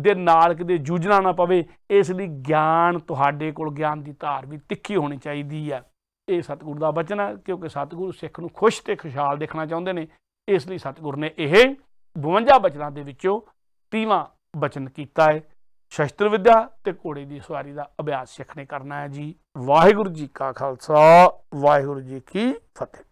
ਦੇ ਨਾਲ ਕਿਤੇ ਜੂਝਣਾ ਨਾ ਪਵੇ ਇਸ ਲਈ ਗਿਆਨ ਤੁਹਾਡੇ ਕੋਲ ਗਿਆਨ ਦੀ ਧਾਰ ਵੀ ਤਿੱਖੀ ਹੋਣੀ ਚਾਹੀਦੀ ਆ ਇਹ ਸਤਿਗੁਰ ਦਾ ਬਚਨ ਹੈ ਕਿਉਂਕਿ ਸਤਿਗੁਰ ਸਿੱਖ ਨੂੰ ਖੁਸ਼ ਤੇ ਖੁਸ਼ਹਾਲ ਦੇਖਣਾ ਚਾਹੁੰਦੇ ਨੇ ਇਸ ਲਈ ਸਤਿਗੁਰ ਨੇ ਇਹ 52 ਬਚਨਾਂ ਦੇ ਵਿੱਚੋਂ 30ਵਾਂ ਬਚਨ ਕੀਤਾ ਹੈ ਸ਼ਸਤਰ ਵਿਦਿਆ ਤੇ ਘੋੜੇ ਦੀ ਸਵਾਰੀ ਦਾ ਅਭਿਆਸ ਸਿੱਖਣੇ ਕਰਨਾ ਹੈ ਜੀ ਵਾਹਿਗੁਰੂ ਜੀ ਕਾ ਖਾਲਸਾ ਵਾਹਿਗੁਰੂ ਜੀ ਕੀ ਫਤਿਹ